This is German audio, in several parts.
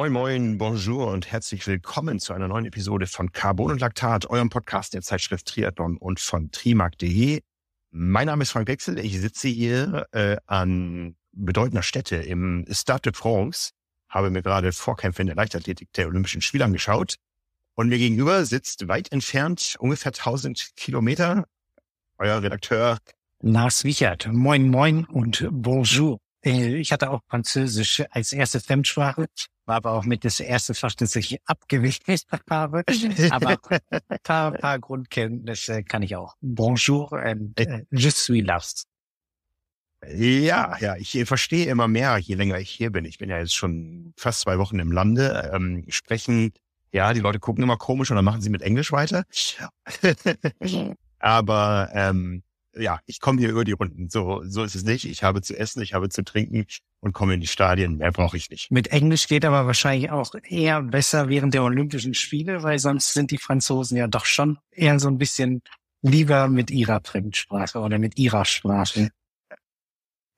Moin, moin, bonjour und herzlich willkommen zu einer neuen Episode von Carbon und Laktat, eurem Podcast der Zeitschrift Triathlon und von trimark.de. Mein Name ist Frank Wechsel. Ich sitze hier äh, an bedeutender Stätte im Stade de France, habe mir gerade Vorkämpfe in der Leichtathletik der Olympischen Spiele angeschaut. Und mir gegenüber sitzt weit entfernt, ungefähr 1000 Kilometer, euer Redakteur Lars Wichert. Moin, moin und bonjour. Äh, ich hatte auch Französisch als erste Fremdsprache war aber auch mit das erste Fach, das ich abgewickelt habe. Aber ein paar, paar Grundkenntnisse kann ich auch. Bonjour and äh, je suis last. Ja, ja, ich äh, verstehe immer mehr, je länger ich hier bin. Ich bin ja jetzt schon fast zwei Wochen im Lande. Ähm, sprechen, ja, die Leute gucken immer komisch und dann machen sie mit Englisch weiter. aber ähm, ja, ich komme hier über die Runden. So, so ist es nicht. Ich habe zu essen, ich habe zu trinken und komme in die Stadien. Mehr brauche ich nicht. Mit Englisch geht aber wahrscheinlich auch eher besser während der Olympischen Spiele, weil sonst sind die Franzosen ja doch schon eher so ein bisschen lieber mit ihrer Fremdsprache oder mit ihrer Sprache.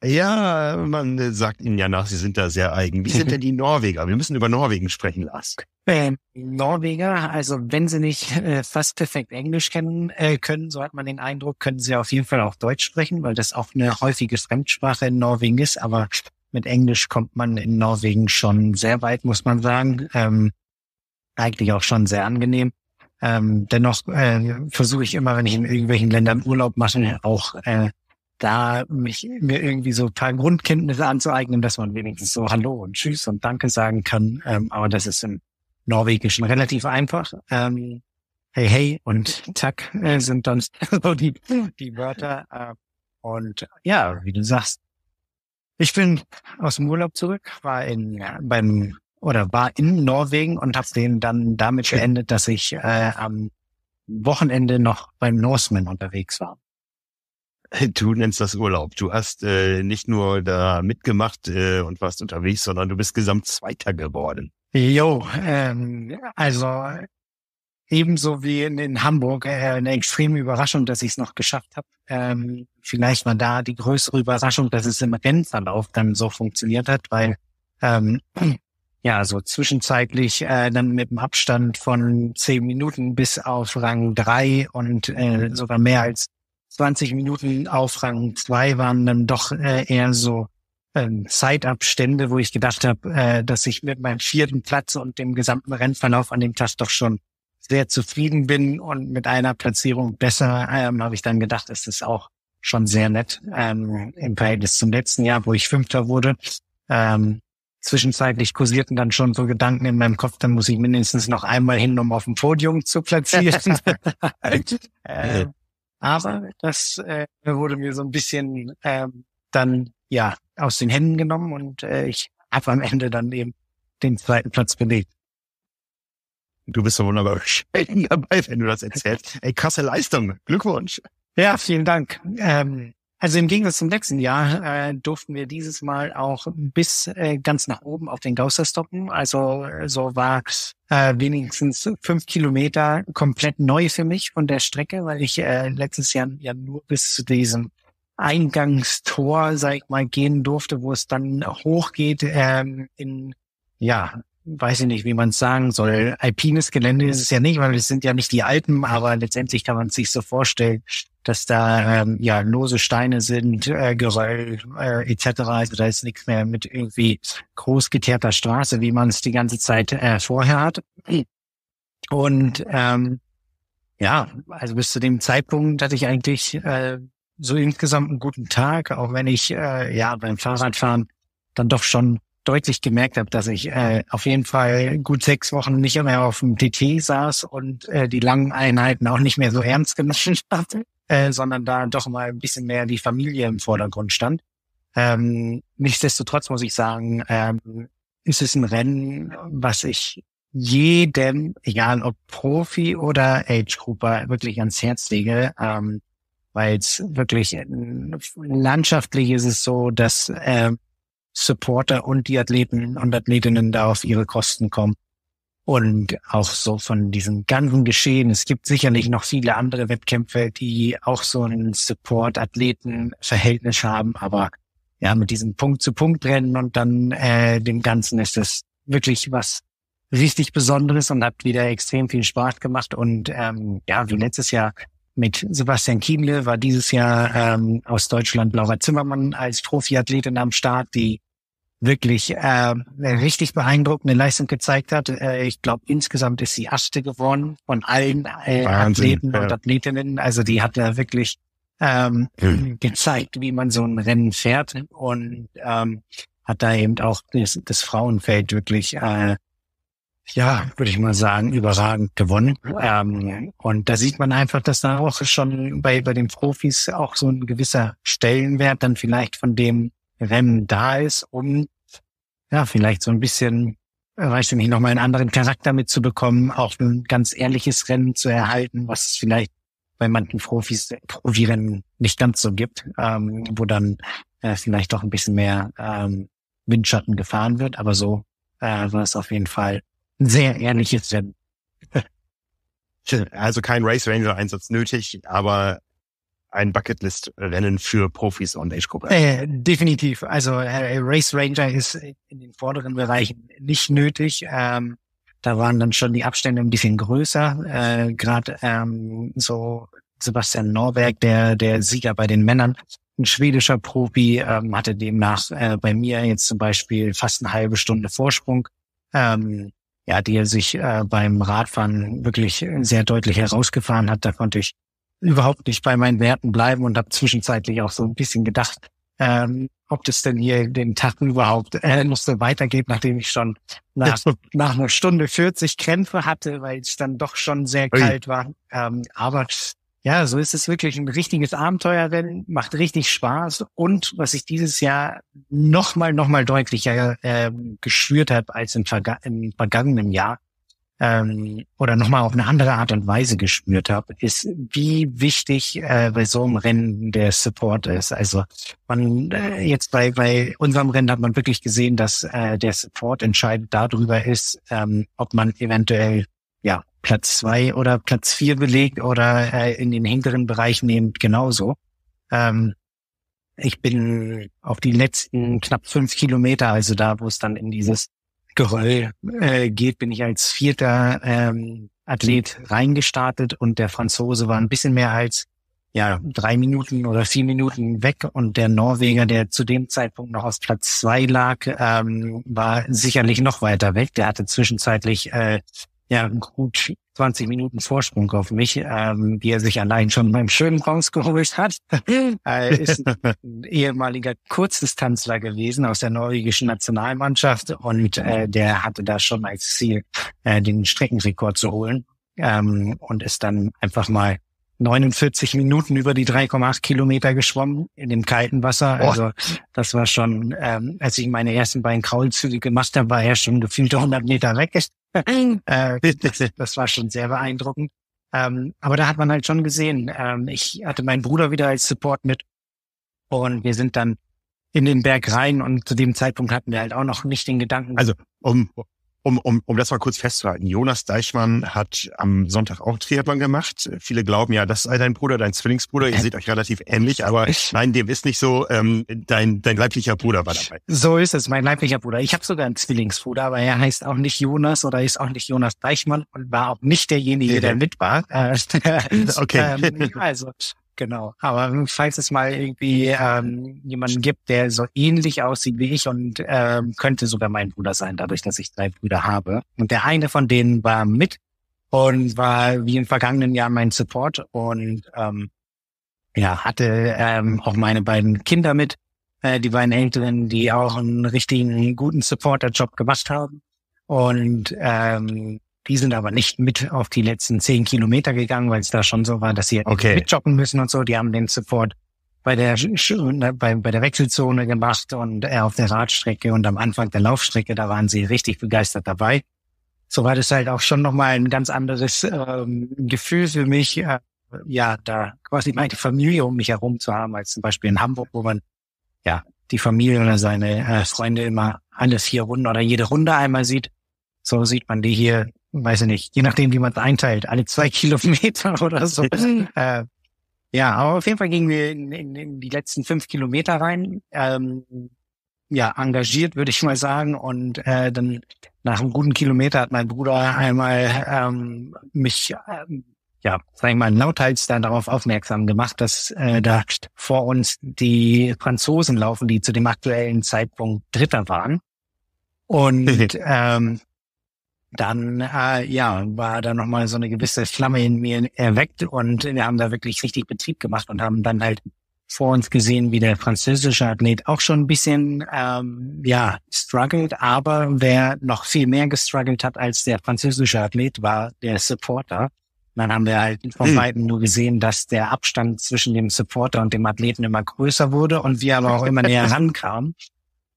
Ja, man sagt ihnen ja nach, sie sind da sehr eigen. Wie sind denn die Norweger? Wir müssen über Norwegen sprechen, Lars. Ähm, Norweger, also wenn sie nicht äh, fast perfekt Englisch kennen äh, können, so hat man den Eindruck, können sie auf jeden Fall auch Deutsch sprechen, weil das auch eine häufige Fremdsprache in Norwegen ist. Aber mit Englisch kommt man in Norwegen schon sehr weit, muss man sagen. Ähm, eigentlich auch schon sehr angenehm. Ähm, dennoch äh, versuche ich immer, wenn ich in irgendwelchen Ländern Urlaub mache, auch äh, da mich mir irgendwie so ein paar Grundkenntnisse anzueignen, dass man wenigstens so Hallo und Tschüss und Danke sagen kann. Ähm, aber das ist im Norwegischen relativ einfach. Ähm, hey, hey und Tack äh, sind dann so die, die Wörter. Äh, und ja, wie du sagst, ich bin aus dem Urlaub zurück, war in beim oder war in Norwegen und habe den dann damit beendet, dass ich äh, am Wochenende noch beim Norseman unterwegs war. Du nennst das Urlaub. Du hast äh, nicht nur da mitgemacht äh, und warst unterwegs, sondern du bist gesamt Zweiter geworden. Jo, ähm, also ebenso wie in, in Hamburg äh, eine extreme Überraschung, dass ich es noch geschafft habe. Ähm, vielleicht war da die größere Überraschung, dass es im Rennverlauf dann so funktioniert hat, weil ähm, ja, so zwischenzeitlich äh, dann mit dem Abstand von zehn Minuten bis auf Rang drei und äh, sogar mehr als 20 Minuten auf Rang 2 waren dann doch äh, eher so ähm, Zeitabstände, wo ich gedacht habe, äh, dass ich mit meinem vierten Platz und dem gesamten Rennverlauf an dem Tag doch schon sehr zufrieden bin und mit einer Platzierung besser, ähm, habe ich dann gedacht, ist das auch schon sehr nett ähm, im Verhältnis zum letzten Jahr, wo ich Fünfter wurde. Ähm, zwischenzeitlich kursierten dann schon so Gedanken in meinem Kopf, dann muss ich mindestens noch einmal hin, um auf dem Podium zu platzieren. äh, aber das äh, wurde mir so ein bisschen ähm, dann ja aus den Händen genommen und äh, ich habe am Ende dann eben den zweiten Platz belegt. Du bist so wunderbar dabei, wenn du das erzählst. Ey, krasse Leistung. Glückwunsch. Ja, vielen Dank. Ähm, also im Gegensatz zum letzten Jahr äh, durften wir dieses Mal auch bis äh, ganz nach oben auf den Gausser stoppen. Also äh, so war äh, wenigstens fünf Kilometer komplett neu für mich von der Strecke, weil ich äh, letztes Jahr ja nur bis zu diesem Eingangstor, sag ich mal, gehen durfte, wo es dann hochgeht ähm, in ja, weiß ich nicht, wie man es sagen soll. Alpines Gelände mhm. ist es ja nicht, weil es sind ja nicht die Alpen, aber letztendlich kann man es sich so vorstellen dass da ähm, ja lose Steine sind, äh, Geröll äh, etc. Also da ist nichts mehr mit irgendwie groß geteerter Straße, wie man es die ganze Zeit äh, vorher hat. Und ähm, ja, also bis zu dem Zeitpunkt hatte ich eigentlich äh, so insgesamt einen guten Tag, auch wenn ich äh, ja beim Fahrradfahren dann doch schon deutlich gemerkt habe, dass ich äh, auf jeden Fall gut sechs Wochen nicht mehr auf dem TT saß und äh, die langen Einheiten auch nicht mehr so ernst genommen hatte äh, sondern da doch mal ein bisschen mehr die Familie im Vordergrund stand. Ähm, nichtsdestotrotz muss ich sagen, ähm, ist es ein Rennen, was ich jedem, egal ob Profi oder Age-Grouper, wirklich ans Herz lege, ähm, weil es wirklich landschaftlich ist es so, dass äh, Supporter und die Athleten und Athletinnen da auf ihre Kosten kommen und auch so von diesem ganzen Geschehen. Es gibt sicherlich noch viele andere Wettkämpfe, die auch so ein Support-Athleten-Verhältnis haben, aber ja, mit diesem Punkt-zu-Punkt-Rennen und dann äh, dem Ganzen ist es wirklich was richtig Besonderes und hat wieder extrem viel Spaß gemacht. Und ähm, ja, wie letztes Jahr mit Sebastian Kienle war dieses Jahr ähm, aus Deutschland Laura Zimmermann als Profiathletin am Start, die wirklich äh, richtig beeindruckende Leistung gezeigt hat. Äh, ich glaube, insgesamt ist sie erste geworden von allen äh, Athleten ja. und Athletinnen. Also die hat da wirklich ähm, mhm. gezeigt, wie man so ein Rennen fährt und ähm, hat da eben auch das, das Frauenfeld wirklich, äh, ja, würde ich mal sagen, überragend gewonnen. Ähm, und da sieht man einfach, dass da auch schon bei, bei den Profis auch so ein gewisser Stellenwert dann vielleicht von dem Rennen da ist, um ja, vielleicht so ein bisschen, äh, weißt du nicht, nochmal einen anderen Charakter mitzubekommen, auch ein ganz ehrliches Rennen zu erhalten, was es vielleicht bei manchen Profis, Profirennen nicht ganz so gibt, ähm, wo dann äh, vielleicht doch ein bisschen mehr ähm, Windschatten gefahren wird, aber so äh, war es auf jeden Fall ein sehr ehrliches Rennen. also kein Race Ranger Einsatz nötig, aber ein Bucketlist-Rennen äh, für Profis und Age Group. Äh, definitiv. Also äh, äh, Race Ranger ist in den vorderen Bereichen nicht nötig. Ähm, da waren dann schon die Abstände ein bisschen größer. Äh, Gerade ähm, so Sebastian Norberg, der der Sieger bei den Männern, ein schwedischer Profi, ähm, hatte demnach äh, bei mir jetzt zum Beispiel fast eine halbe Stunde Vorsprung. Ähm, ja, die er sich äh, beim Radfahren wirklich sehr deutlich herausgefahren hat. Da konnte ich überhaupt nicht bei meinen Werten bleiben und habe zwischenzeitlich auch so ein bisschen gedacht, ähm, ob das denn hier den Tag überhaupt äh, musste weitergehen, nachdem ich schon nach, nach einer Stunde 40 Krämpfe hatte, weil es dann doch schon sehr Ui. kalt war. Ähm, aber ja, so ist es wirklich ein richtiges Abenteuerrennen, macht richtig Spaß. Und was ich dieses Jahr nochmal, nochmal deutlicher äh, geschürt habe als im, Verga im vergangenen Jahr, ähm, oder nochmal auf eine andere Art und Weise gespürt habe, ist, wie wichtig äh, bei so einem Rennen der Support ist. Also man äh, jetzt bei, bei unserem Rennen hat man wirklich gesehen, dass äh, der Support entscheidend darüber ist, ähm, ob man eventuell ja Platz zwei oder Platz vier belegt oder äh, in den hinteren Bereich nehmt genauso. Ähm, ich bin auf die letzten knapp fünf Kilometer, also da, wo es dann in dieses Geröll äh, geht, bin ich als vierter ähm, Athlet mhm. reingestartet und der Franzose war ein bisschen mehr als ja drei Minuten oder vier Minuten weg und der Norweger, der zu dem Zeitpunkt noch auf Platz zwei lag, ähm, war sicherlich noch weiter weg. Der hatte zwischenzeitlich äh, ja gut 20 Minuten Vorsprung auf mich, ähm, die er sich allein schon beim schönen geholt hat. er äh, ist ein ehemaliger Kurzdistanzler gewesen aus der norwegischen Nationalmannschaft und äh, der hatte da schon als Ziel, äh, den Streckenrekord zu holen ähm, und ist dann einfach mal 49 Minuten über die 3,8 Kilometer geschwommen in dem kalten Wasser. Oh. Also das war schon, ähm, als ich meine ersten beiden Kraulzüge gemacht habe, war er schon gefühlte 100 Meter weg. Ist. Äh, das war schon sehr beeindruckend. Ähm, aber da hat man halt schon gesehen, ähm, ich hatte meinen Bruder wieder als Support mit und wir sind dann in den Berg rein und zu dem Zeitpunkt hatten wir halt auch noch nicht den Gedanken. Also um, um, um, um das mal kurz festzuhalten, Jonas Deichmann hat am Sonntag auch Triathlon gemacht. Viele glauben ja, das sei dein Bruder, dein Zwillingsbruder. Ihr seht euch relativ ähnlich, aber nein, dem ist nicht so. Ähm, dein, dein leiblicher Bruder war dabei. So ist es, mein leiblicher Bruder. Ich habe sogar einen Zwillingsbruder, aber er heißt auch nicht Jonas oder ist auch nicht Jonas Deichmann und war auch nicht derjenige, der mit war. Äh, okay. ähm, also, Genau. Aber falls es mal irgendwie ähm, jemanden gibt, der so ähnlich aussieht wie ich und ähm, könnte sogar mein Bruder sein, dadurch, dass ich drei Brüder habe. Und der eine von denen war mit und war wie im vergangenen Jahr mein Support und ähm, ja, hatte ähm, auch meine beiden Kinder mit, äh, die beiden Älteren, die auch einen richtigen guten Supporter-Job gemacht haben. Und ähm, die sind aber nicht mit auf die letzten zehn Kilometer gegangen, weil es da schon so war, dass sie okay. mitjoggen müssen und so. Die haben den Support bei der bei, bei der Wechselzone gemacht und äh, auf der Radstrecke und am Anfang der Laufstrecke, da waren sie richtig begeistert dabei. So war das halt auch schon nochmal ein ganz anderes ähm, Gefühl für mich, äh, ja, da quasi meine Familie um mich herum zu haben, als zum Beispiel in Hamburg, wo man ja die Familie oder seine äh, Freunde immer alles vier Runden oder jede Runde einmal sieht. So sieht man die hier weiß ich nicht, je nachdem, wie man es einteilt, alle zwei Kilometer oder so. äh, ja, aber auf jeden Fall gingen wir in, in, in die letzten fünf Kilometer rein. Ähm, ja, engagiert, würde ich mal sagen. Und äh, dann nach einem guten Kilometer hat mein Bruder einmal ähm, mich, ähm, ja, sag ich mal, lauthals dann darauf aufmerksam gemacht, dass äh, da vor uns die Franzosen laufen, die zu dem aktuellen Zeitpunkt Dritter waren. Und ähm, dann äh, ja war da nochmal so eine gewisse Flamme in mir erweckt und wir haben da wirklich richtig Betrieb gemacht und haben dann halt vor uns gesehen, wie der französische Athlet auch schon ein bisschen ähm, ja struggled, aber wer noch viel mehr gestruggelt hat als der französische Athlet war der Supporter. dann haben wir halt von beiden hm. nur gesehen, dass der Abstand zwischen dem Supporter und dem Athleten immer größer wurde und wir aber auch immer näher rankamen.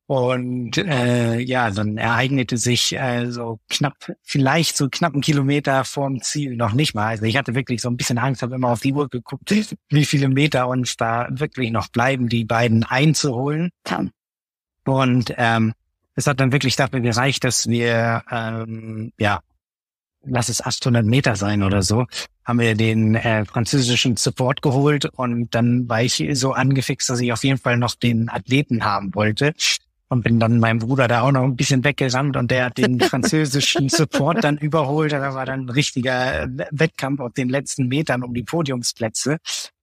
Und äh, ja, dann ereignete sich äh, so knapp, vielleicht so knappen Kilometer vorm Ziel noch nicht mal. Also ich hatte wirklich so ein bisschen Angst, habe immer auf die Uhr geguckt, wie viele Meter uns da wirklich noch bleiben, die beiden einzuholen. Und ähm, es hat dann wirklich dafür gereicht, dass wir, ähm, ja, lass es 800 Meter sein oder so, haben wir den äh, französischen Support geholt und dann war ich so angefixt, dass ich auf jeden Fall noch den Athleten haben wollte. Und bin dann meinem Bruder da auch noch ein bisschen weggerannt und der hat den französischen Support dann überholt. Das war dann ein richtiger Wettkampf auf den letzten Metern um die Podiumsplätze.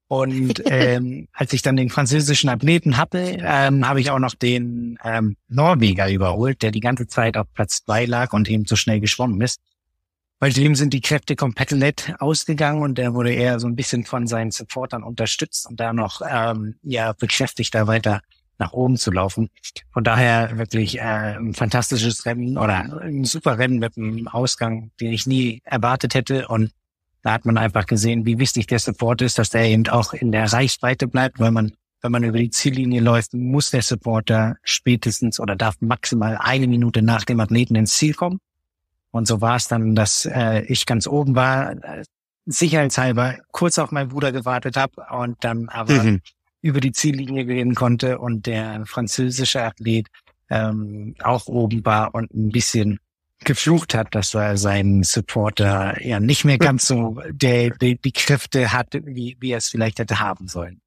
Und ähm, als ich dann den französischen Athleten hatte, ähm, habe ich auch noch den ähm, Norweger überholt, der die ganze Zeit auf Platz zwei lag und eben zu schnell geschwommen ist. Bei dem sind die Kräfte komplett ausgegangen und der wurde eher so ein bisschen von seinen Supportern unterstützt und da noch ähm, ja bekräftigter weiter nach oben zu laufen. Von daher wirklich äh, ein fantastisches Rennen oder ein super Rennen mit einem Ausgang, den ich nie erwartet hätte. Und da hat man einfach gesehen, wie wichtig der Support ist, dass der eben auch in der Reichweite bleibt, weil man, wenn man über die Ziellinie läuft, muss der Supporter spätestens oder darf maximal eine Minute nach dem Athleten ins Ziel kommen. Und so war es dann, dass äh, ich ganz oben war, äh, sicherheitshalber kurz auf meinen Bruder gewartet habe und dann aber mhm über die Ziellinie gehen konnte und der französische Athlet ähm, auch oben war und ein bisschen geflucht hat, dass er seinen Supporter ja nicht mehr ganz so der, die, die Kräfte hatte, wie, wie er es vielleicht hätte haben sollen.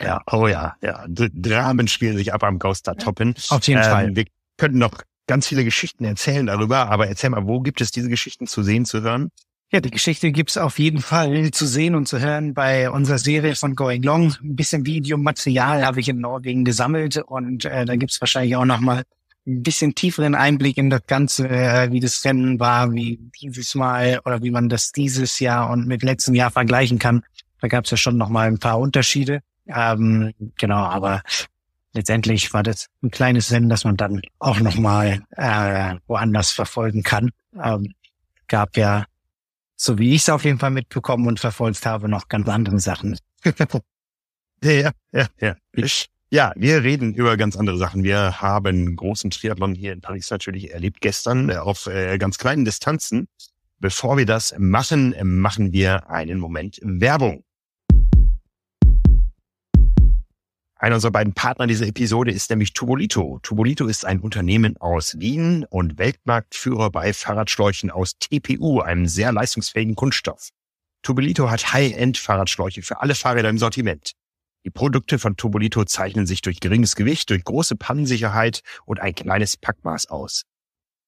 Ja, oh ja, ja. Dramen spielen sich ab am Ghoster Toppen. Auf jeden ähm, Fall. Wir könnten noch ganz viele Geschichten erzählen darüber, aber erzähl mal, wo gibt es diese Geschichten zu sehen, zu hören? Ja, die Geschichte gibt's auf jeden Fall zu sehen und zu hören bei unserer Serie von Going Long. Ein bisschen Videomaterial habe ich in Norwegen gesammelt und äh, da gibt's wahrscheinlich auch nochmal ein bisschen tieferen Einblick in das Ganze, äh, wie das Rennen war, wie dieses Mal oder wie man das dieses Jahr und mit letztem Jahr vergleichen kann. Da gab's ja schon nochmal ein paar Unterschiede. Ähm, genau, aber letztendlich war das ein kleines Rennen, das man dann auch nochmal äh, woanders verfolgen kann. Ähm, gab ja so wie ich es auf jeden Fall mitbekommen und verfolgt habe, noch ganz andere Sachen. ja, ja, ja. Ich, ja, wir reden über ganz andere Sachen. Wir haben großen Triathlon hier in Paris natürlich erlebt gestern äh, auf äh, ganz kleinen Distanzen. Bevor wir das machen, äh, machen wir einen Moment Werbung. Einer unserer beiden Partner dieser Episode ist nämlich Tubolito. Tubolito ist ein Unternehmen aus Wien und Weltmarktführer bei Fahrradschläuchen aus TPU, einem sehr leistungsfähigen Kunststoff. Tubolito hat High-End-Fahrradschläuche für alle Fahrräder im Sortiment. Die Produkte von Tubolito zeichnen sich durch geringes Gewicht, durch große Pannensicherheit und ein kleines Packmaß aus.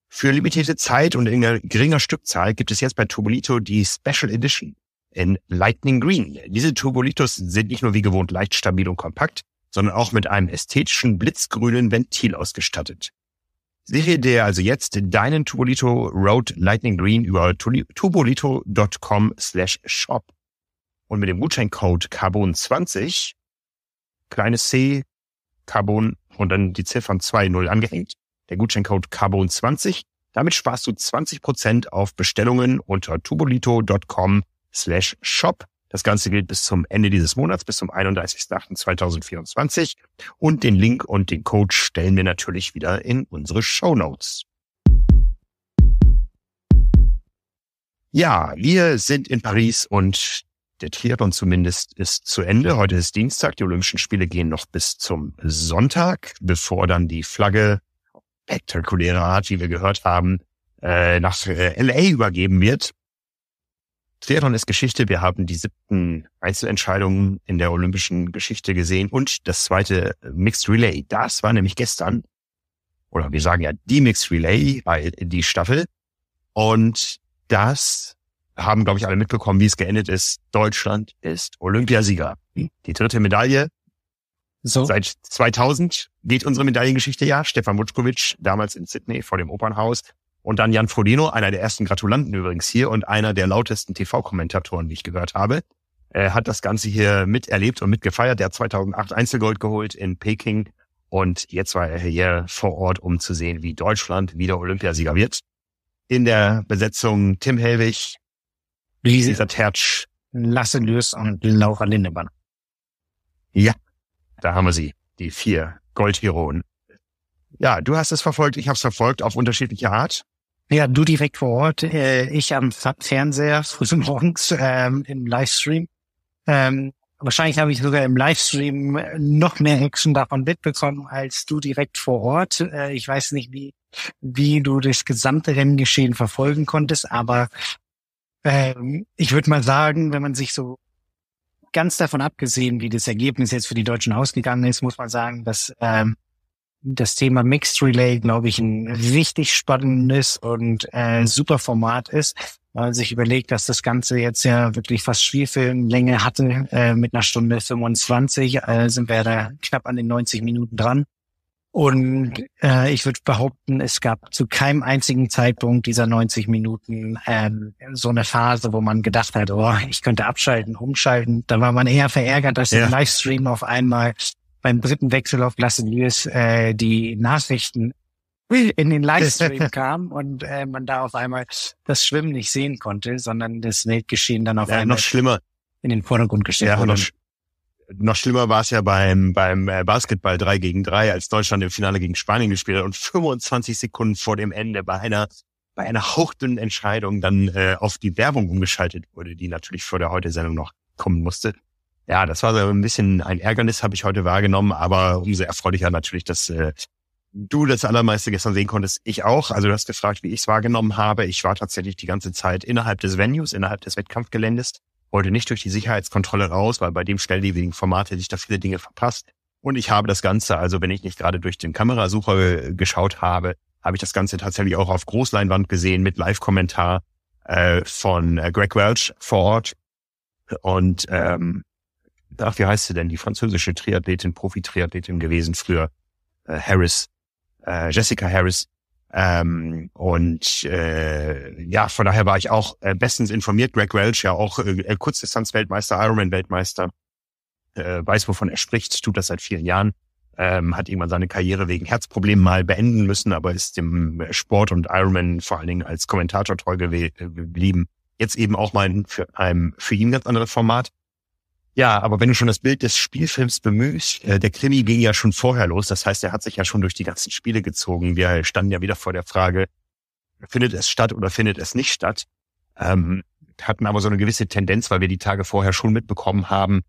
Für limitierte Zeit und in geringer Stückzahl gibt es jetzt bei Tubolito die Special Edition in Lightning Green. Diese Tubolitos sind nicht nur wie gewohnt leicht, stabil und kompakt, sondern auch mit einem ästhetischen blitzgrünen Ventil ausgestattet. Sichere dir also jetzt deinen Tubolito Road Lightning Green über tubolito.com slash shop. Und mit dem Gutscheincode Carbon20, kleines C, Carbon und dann die Ziffern 2.0 angehängt, der Gutscheincode Carbon20, damit sparst du 20% auf Bestellungen unter tubolito.com slash shop. Das Ganze gilt bis zum Ende dieses Monats, bis zum 31.08.2024. Und den Link und den Code stellen wir natürlich wieder in unsere Show Notes. Ja, wir sind in Paris und der Triathlon zumindest ist zu Ende. Heute ist Dienstag. Die Olympischen Spiele gehen noch bis zum Sonntag, bevor dann die Flagge spektakulärer Art, wie wir gehört haben, äh, nach äh, LA übergeben wird. Triathlon ist Geschichte. Wir haben die siebten Einzelentscheidungen in der olympischen Geschichte gesehen und das zweite äh, Mixed Relay. Das war nämlich gestern. Oder wir sagen ja die Mixed Relay weil die Staffel. Und das haben, glaube ich, alle mitbekommen, wie es geendet ist. Deutschland ist Olympiasieger. Die dritte Medaille. So. Seit 2000 geht unsere Medaillengeschichte ja. Stefan Wutschkowitsch damals in Sydney vor dem Opernhaus, und dann Jan Frodino, einer der ersten Gratulanten übrigens hier und einer der lautesten TV-Kommentatoren, die ich gehört habe, er hat das Ganze hier miterlebt und mitgefeiert. Der hat 2008 Einzelgold geholt in Peking und jetzt war er hier vor Ort, um zu sehen, wie Deutschland wieder Olympiasieger wird. In der Besetzung Tim Helwig, Lisa Tertsch, Lasse Lös und Laura Lindemann. Ja, da haben wir sie, die vier Goldheroen. Ja, du hast es verfolgt, ich habe es verfolgt auf unterschiedliche Art. Ja, du direkt vor Ort, äh, ich am Fernseher früh morgens ähm, im Livestream. Ähm, wahrscheinlich habe ich sogar im Livestream äh, noch mehr Hexen davon mitbekommen als du direkt vor Ort. Äh, ich weiß nicht, wie, wie du das gesamte Renngeschehen verfolgen konntest, aber ähm, ich würde mal sagen, wenn man sich so ganz davon abgesehen, wie das Ergebnis jetzt für die Deutschen ausgegangen ist, muss man sagen, dass ähm, das Thema Mixed Relay, glaube ich, ein richtig spannendes und äh, super Format ist. Weil sich überlegt, dass das Ganze jetzt ja wirklich fast Spielfilmlänge hatte, äh, mit einer Stunde 25, äh, sind wir da knapp an den 90 Minuten dran. Und äh, ich würde behaupten, es gab zu keinem einzigen Zeitpunkt dieser 90 Minuten ähm, so eine Phase, wo man gedacht hat, oh, ich könnte abschalten, umschalten. Da war man eher verärgert, dass ja. der Livestream auf einmal beim dritten Wechsel auf Las Lewis äh, die Nachrichten in den Livestream kam und äh, man da auf einmal das Schwimmen nicht sehen konnte, sondern das Weltgeschehen dann auf ja, einmal noch schlimmer in den Vordergrund gestellt ja, wurde. Noch, noch schlimmer war es ja beim beim äh, Basketball 3 gegen 3, als Deutschland im Finale gegen Spanien gespielt hat und 25 Sekunden vor dem Ende bei einer bei einer hauchdünnen Entscheidung dann äh, auf die Werbung umgeschaltet wurde, die natürlich vor der heute Sendung noch kommen musste. Ja, das war so ein bisschen ein Ärgernis, habe ich heute wahrgenommen, aber umso erfreulicher natürlich, dass äh, du das allermeiste gestern sehen konntest. Ich auch. Also du hast gefragt, wie ich es wahrgenommen habe. Ich war tatsächlich die ganze Zeit innerhalb des Venues, innerhalb des Wettkampfgeländes, wollte nicht durch die Sicherheitskontrolle raus, weil bei dem schnelllebigen Format hätte ich da viele Dinge verpasst. Und ich habe das Ganze, also wenn ich nicht gerade durch den Kamerasucher äh, geschaut habe, habe ich das Ganze tatsächlich auch auf Großleinwand gesehen mit Live-Kommentar äh, von äh, Greg Welch vor Ort. Und ähm, ach, wie heißt sie denn? Die französische Triathletin, Profi-Triathletin gewesen früher, äh, Harris, äh, Jessica Harris. Ähm, und äh, ja, von daher war ich auch äh, bestens informiert. Greg Welch, ja auch äh, äh Kurzdistanz-Weltmeister, Ironman-Weltmeister, äh, weiß, wovon er spricht, tut das seit vielen Jahren. Ähm, hat irgendwann seine Karriere wegen Herzproblemen mal beenden müssen, aber ist dem äh, Sport und Ironman vor allen Dingen als Kommentator treu äh, geblieben. Jetzt eben auch mal für, einem, für ihn ganz anderes Format. Ja, aber wenn du schon das Bild des Spielfilms bemühst, äh, der Krimi ging ja schon vorher los. Das heißt, er hat sich ja schon durch die ganzen Spiele gezogen. Wir standen ja wieder vor der Frage, findet es statt oder findet es nicht statt? Ähm, hatten aber so eine gewisse Tendenz, weil wir die Tage vorher schon mitbekommen haben,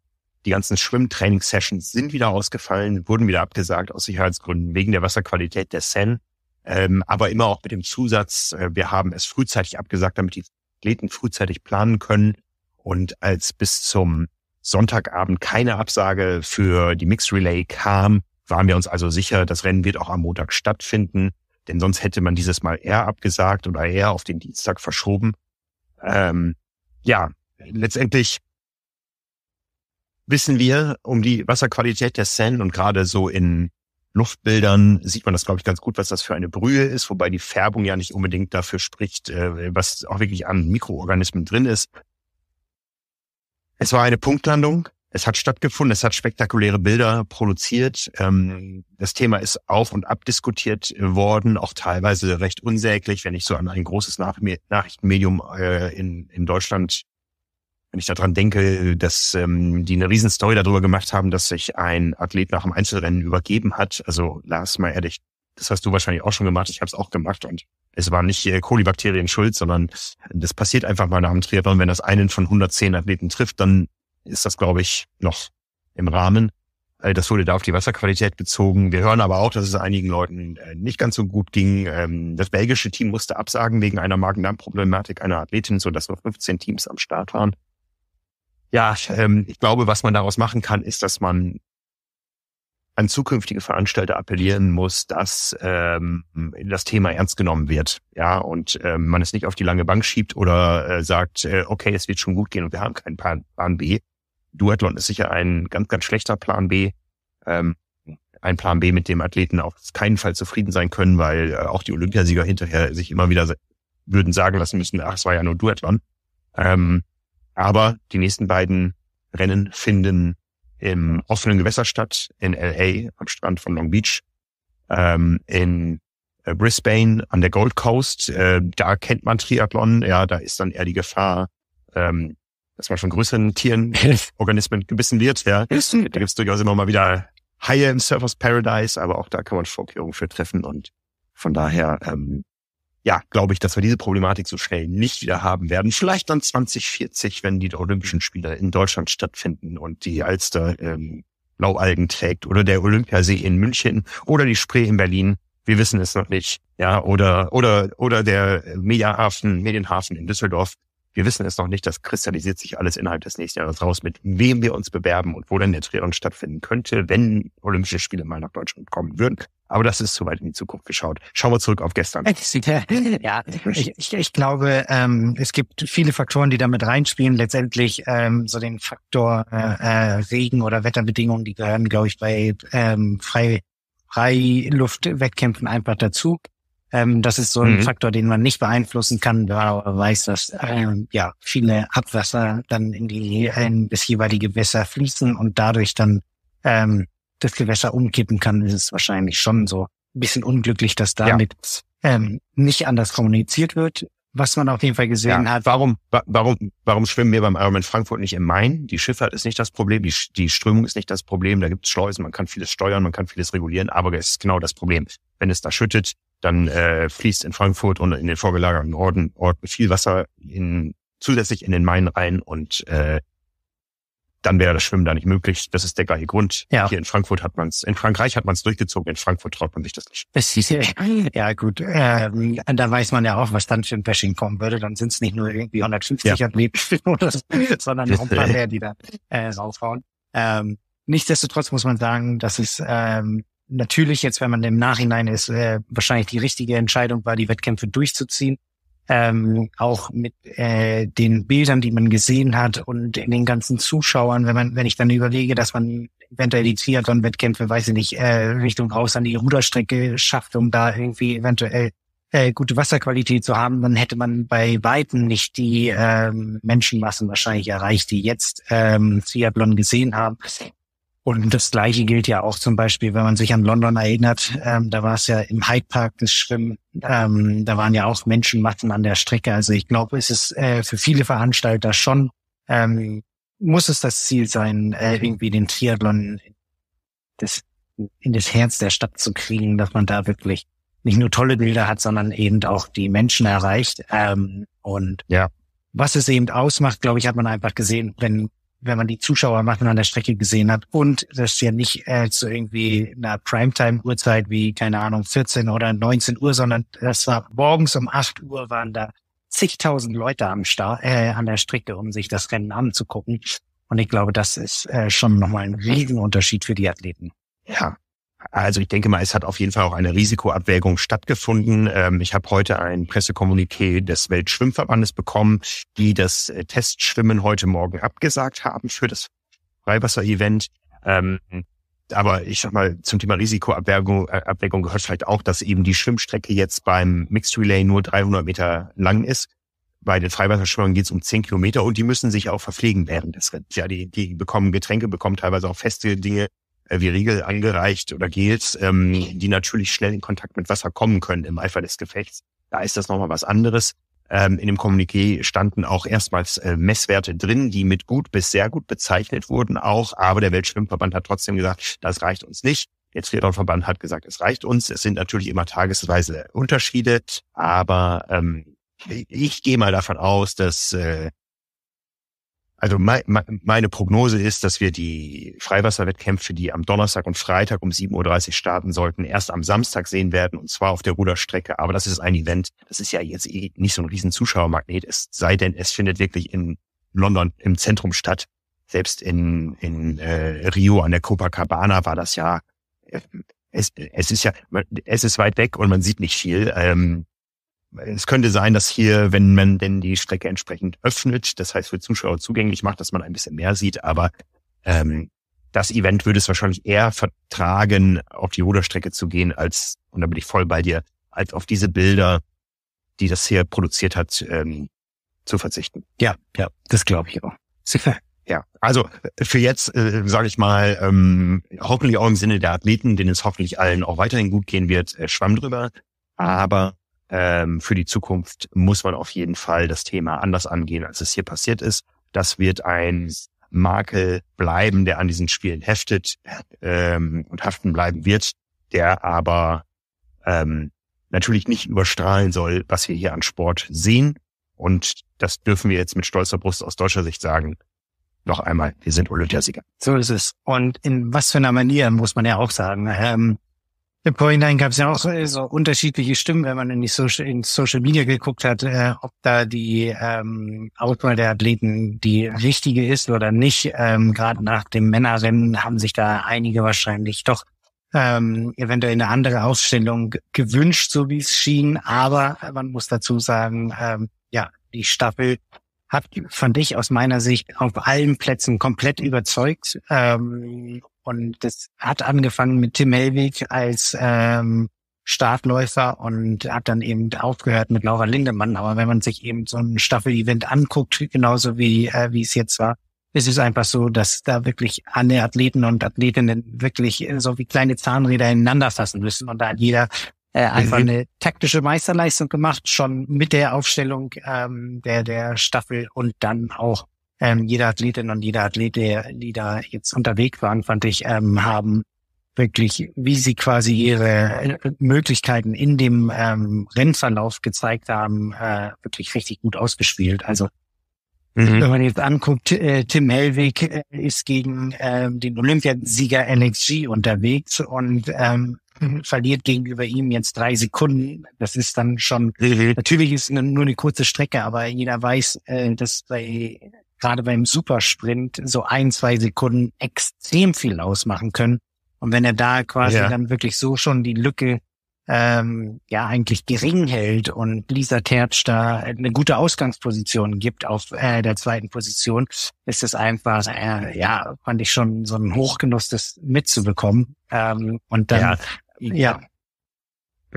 die ganzen Schwimmtraining-Sessions sind wieder ausgefallen, wurden wieder abgesagt aus Sicherheitsgründen wegen der Wasserqualität der Seine. Ähm, aber immer auch mit dem Zusatz, äh, wir haben es frühzeitig abgesagt, damit die Athleten frühzeitig planen können. Und als bis zum Sonntagabend keine Absage für die Mixed Relay kam, waren wir uns also sicher, das Rennen wird auch am Montag stattfinden, denn sonst hätte man dieses Mal eher abgesagt oder eher auf den Dienstag verschoben. Ähm, ja, letztendlich wissen wir um die Wasserqualität der Seine und gerade so in Luftbildern sieht man das, glaube ich, ganz gut, was das für eine Brühe ist, wobei die Färbung ja nicht unbedingt dafür spricht, äh, was auch wirklich an Mikroorganismen drin ist. Es war eine Punktlandung. Es hat stattgefunden. Es hat spektakuläre Bilder produziert. Ähm, das Thema ist auf und ab diskutiert worden, auch teilweise recht unsäglich, wenn ich so an ein großes Nachrichtenmedium äh, in, in Deutschland wenn ich daran denke, dass ähm, die eine Riesenstory darüber gemacht haben, dass sich ein Athlet nach dem Einzelrennen übergeben hat. Also Lars mal ehrlich, das hast du wahrscheinlich auch schon gemacht. Ich habe es auch gemacht und es waren nicht äh, Kolibakterien schuld, sondern das passiert einfach mal nach dem Triathlon. Wenn das einen von 110 Athleten trifft, dann ist das, glaube ich, noch im Rahmen. das wurde da auf die Wasserqualität bezogen. Wir hören aber auch, dass es einigen Leuten äh, nicht ganz so gut ging. Ähm, das belgische Team musste absagen wegen einer Magen-Darm-Problematik einer Athletin, sodass nur 15 Teams am Start waren. Ja, ähm, ich glaube, was man daraus machen kann, ist, dass man an zukünftige Veranstalter appellieren muss, dass ähm, das Thema ernst genommen wird, ja, und ähm, man es nicht auf die lange Bank schiebt oder äh, sagt, äh, okay, es wird schon gut gehen und wir haben keinen Plan, Plan B. Duathlon ist sicher ein ganz, ganz schlechter Plan B. Ähm, ein Plan B, mit dem Athleten auf keinen Fall zufrieden sein können, weil äh, auch die Olympiasieger hinterher sich immer wieder würden sagen lassen müssen, ach, es war ja nur Duathlon. Ähm, aber die nächsten beiden Rennen finden im offenen Gewässer statt, in LA am Strand von Long Beach, ähm, in äh, Brisbane an der Gold Coast. Äh, da kennt man Triathlon, ja, da ist dann eher die Gefahr, ähm, dass man von größeren Tieren, Organismen gebissen wird. Ja. Da gibt es durchaus immer mal wieder Haie im Surfers Paradise, aber auch da kann man Vorkehrungen für treffen und von daher ähm, ja, glaube ich, dass wir diese Problematik so schnell nicht wieder haben werden. Vielleicht dann 2040, wenn die Olympischen Spiele in Deutschland stattfinden und die Alster ähm, Blaualgen trägt oder der Olympiasee in München oder die Spree in Berlin. Wir wissen es noch nicht. Ja, oder, oder, oder der Mediahafen, Medienhafen in Düsseldorf. Wir wissen es noch nicht, das kristallisiert sich alles innerhalb des nächsten Jahres raus, mit wem wir uns bewerben und wo denn der Triathlon stattfinden könnte, wenn Olympische Spiele mal nach Deutschland kommen würden. Aber das ist zu weit in die Zukunft geschaut. Schauen wir zurück auf gestern. Äh, äh, ja, ich, ich, ich glaube, ähm, es gibt viele Faktoren, die damit reinspielen. Letztendlich ähm, so den Faktor äh, äh Regen oder Wetterbedingungen, die gehören, glaube ich, bei ähm, Frei Freiluftwettkämpfen einfach dazu. Ähm, das ist so ein mhm. Faktor, den man nicht beeinflussen kann, da man weiß, dass ähm, ja viele Abwasser dann in die in das jeweilige Gewässer fließen und dadurch dann ähm, das Gewässer umkippen kann, ist es wahrscheinlich schon so ein bisschen unglücklich, dass damit ja. ähm, nicht anders kommuniziert wird. Was man auf jeden Fall gesehen ja. hat. Warum, wa warum, warum schwimmen wir beim Ironman Frankfurt nicht im Main? Die Schifffahrt ist nicht das Problem, die, die Strömung ist nicht das Problem, da gibt es Schleusen, man kann vieles steuern, man kann vieles regulieren, aber es ist genau das Problem. Wenn es da schüttet, dann äh, fließt in Frankfurt und in den vorgelagerten Orten, Ort viel Wasser in, zusätzlich in den Main rein und äh, dann wäre das Schwimmen da nicht möglich. Das ist der gleiche Grund. Ja. Hier in Frankfurt hat man es, in Frankreich hat man es durchgezogen, in Frankfurt traut man sich das nicht. Das ist, ja gut, ähm, da weiß man ja auch, was dann für ein Bashing kommen würde. Dann sind es nicht nur irgendwie 150 ja. Athleten, sondern auch ein paar mehr, die da äh, raufhauen. Ähm, nichtsdestotrotz muss man sagen, dass es ähm, natürlich jetzt, wenn man im Nachhinein ist, äh, wahrscheinlich die richtige Entscheidung war, die Wettkämpfe durchzuziehen. Ähm, auch mit äh, den Bildern, die man gesehen hat und in den ganzen Zuschauern, wenn man, wenn ich dann überlege, dass man eventuell die Triathlon-Wettkämpfe, weiß ich nicht, äh, Richtung raus an die Ruderstrecke schafft, um da irgendwie eventuell äh, gute Wasserqualität zu haben, dann hätte man bei Weitem nicht die ähm, Menschenmassen wahrscheinlich erreicht, die jetzt ähm, Triathlon gesehen haben. Und das Gleiche gilt ja auch zum Beispiel, wenn man sich an London erinnert, ähm, da war es ja im Hyde Park das Schwimmen, ähm, da waren ja auch Menschenmatten an der Strecke. Also ich glaube, es ist äh, für viele Veranstalter schon, ähm, muss es das Ziel sein, äh, irgendwie den Triathlon das, in das Herz der Stadt zu kriegen, dass man da wirklich nicht nur tolle Bilder hat, sondern eben auch die Menschen erreicht. Ähm, und ja. was es eben ausmacht, glaube ich, hat man einfach gesehen, wenn wenn man die Zuschauer macht an der Strecke gesehen hat. Und das ist ja nicht äh, so irgendwie einer Primetime-Uhrzeit wie, keine Ahnung, 14 oder 19 Uhr, sondern das war morgens um 8 Uhr waren da zigtausend Leute am Star, äh, an der Strecke, um sich das Rennen anzugucken. Und ich glaube, das ist äh, schon nochmal ein Riesenunterschied für die Athleten. Ja, also ich denke mal, es hat auf jeden Fall auch eine Risikoabwägung stattgefunden. Ähm, ich habe heute ein Pressekommuniqué des Weltschwimmverbandes bekommen, die das äh, Testschwimmen heute Morgen abgesagt haben für das Freiwasser-Event. Ähm, aber ich sag mal, zum Thema Risikoabwägung äh, Abwägung gehört vielleicht auch, dass eben die Schwimmstrecke jetzt beim Mixed Relay nur 300 Meter lang ist. Bei den Freiwasserschwimmern geht es um 10 Kilometer und die müssen sich auch verpflegen während des Rennens. Ja, die, die bekommen Getränke, bekommen teilweise auch feste Dinge äh, wie Riegel angereicht oder Gels, ähm, die natürlich schnell in Kontakt mit Wasser kommen können im Eifer des Gefechts. Da ist das nochmal was anderes. Ähm, in dem Kommuniqué standen auch erstmals äh, Messwerte drin, die mit gut bis sehr gut bezeichnet wurden auch. Aber der Weltschwimmverband hat trotzdem gesagt, das reicht uns nicht. Der Triathlonverband hat gesagt, es reicht uns. Es sind natürlich immer tagesweise Unterschiede, aber ähm, ich gehe mal davon aus, dass äh, also mein, meine Prognose ist, dass wir die Freiwasserwettkämpfe, die am Donnerstag und Freitag um 7.30 Uhr starten sollten, erst am Samstag sehen werden, und zwar auf der Ruderstrecke. Aber das ist ein Event, das ist ja jetzt eh nicht so ein riesen Zuschauermagnet, es sei denn, es findet wirklich in London im Zentrum statt. Selbst in, in äh, Rio an der Copacabana war das ja, äh, es, es ist ja, es ist weit weg und man sieht nicht viel. Ähm, es könnte sein, dass hier, wenn man denn die Strecke entsprechend öffnet, das heißt für Zuschauer zugänglich macht, dass man ein bisschen mehr sieht, aber ähm, das Event würde es wahrscheinlich eher vertragen, auf die Ruderstrecke zu gehen, als, und da bin ich voll bei dir, als auf diese Bilder, die das hier produziert hat, ähm, zu verzichten. Ja, ja, das glaube ich auch. Sicher. Ja, also für jetzt, äh, sage ich mal, ähm, hoffentlich auch im Sinne der Athleten, denen es hoffentlich allen auch weiterhin gut gehen wird, äh, schwamm drüber. Aber ähm, für die Zukunft muss man auf jeden Fall das Thema anders angehen, als es hier passiert ist. Das wird ein Makel bleiben, der an diesen Spielen heftet ähm, und haften bleiben wird, der aber ähm, natürlich nicht überstrahlen soll, was wir hier an Sport sehen. Und das dürfen wir jetzt mit stolzer Brust aus deutscher Sicht sagen. Noch einmal, wir sind Olympiasieger. So ist es. Und in was für einer Manier muss man ja auch sagen. Ähm, im Vorhinein gab es ja auch so, äh, so, unterschiedliche Stimmen, wenn man in die Social, in Social Media geguckt hat, äh, ob da die ähm, Auswahl der Athleten die richtige ist oder nicht. Ähm, Gerade nach dem Männerrennen haben sich da einige wahrscheinlich doch ähm, eventuell eine andere Ausstellung gewünscht, so wie es schien. Aber man muss dazu sagen, ähm, ja, die Staffel hat, fand ich aus meiner Sicht, auf allen Plätzen komplett überzeugt. Ähm, und das hat angefangen mit Tim Helwig als ähm, Startläufer und hat dann eben aufgehört mit Laura Lindemann. Aber wenn man sich eben so ein Staffel-Event anguckt, genauso wie, äh, wie es jetzt war, ist es einfach so, dass da wirklich alle Athleten und Athletinnen wirklich äh, so wie kleine Zahnräder ineinander fassen müssen. Und da hat jeder äh, mhm. einfach eine taktische Meisterleistung gemacht, schon mit der Aufstellung ähm, der, der Staffel und dann auch ähm, jeder Athletin und jeder Athlet, die da jetzt unterwegs waren, fand ich, ähm, haben wirklich, wie sie quasi ihre äh, Möglichkeiten in dem ähm, Rennverlauf gezeigt haben, äh, wirklich richtig gut ausgespielt. Also mhm. wenn man jetzt anguckt, äh, Tim Helwig äh, ist gegen äh, den Olympiasieger NXG unterwegs und ähm, verliert gegenüber ihm jetzt drei Sekunden. Das ist dann schon, mhm. natürlich ist nur eine kurze Strecke, aber jeder weiß, äh, dass bei gerade beim Supersprint so ein, zwei Sekunden extrem viel ausmachen können. Und wenn er da quasi ja. dann wirklich so schon die Lücke ähm, ja eigentlich gering hält und Lisa Tertsch da eine gute Ausgangsposition gibt auf äh, der zweiten Position, ist es einfach, äh, ja, fand ich schon so ein Hochgenuss, das mitzubekommen. Ähm, und dann, ja. ja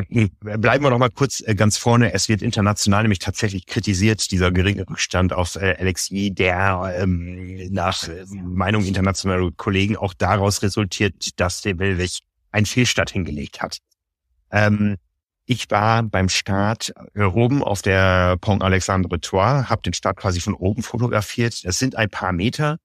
hm. Bleiben wir noch mal kurz äh, ganz vorne. Es wird international nämlich tatsächlich kritisiert, dieser geringe Rückstand auf äh, LXI, der ähm, nach äh, Meinung internationaler Kollegen auch daraus resultiert, dass der Belwig ein Fehlstart hingelegt hat. Ähm, ich war beim Start oben auf der Pont Alexandre Trois, habe den Start quasi von oben fotografiert. Es sind ein paar Meter.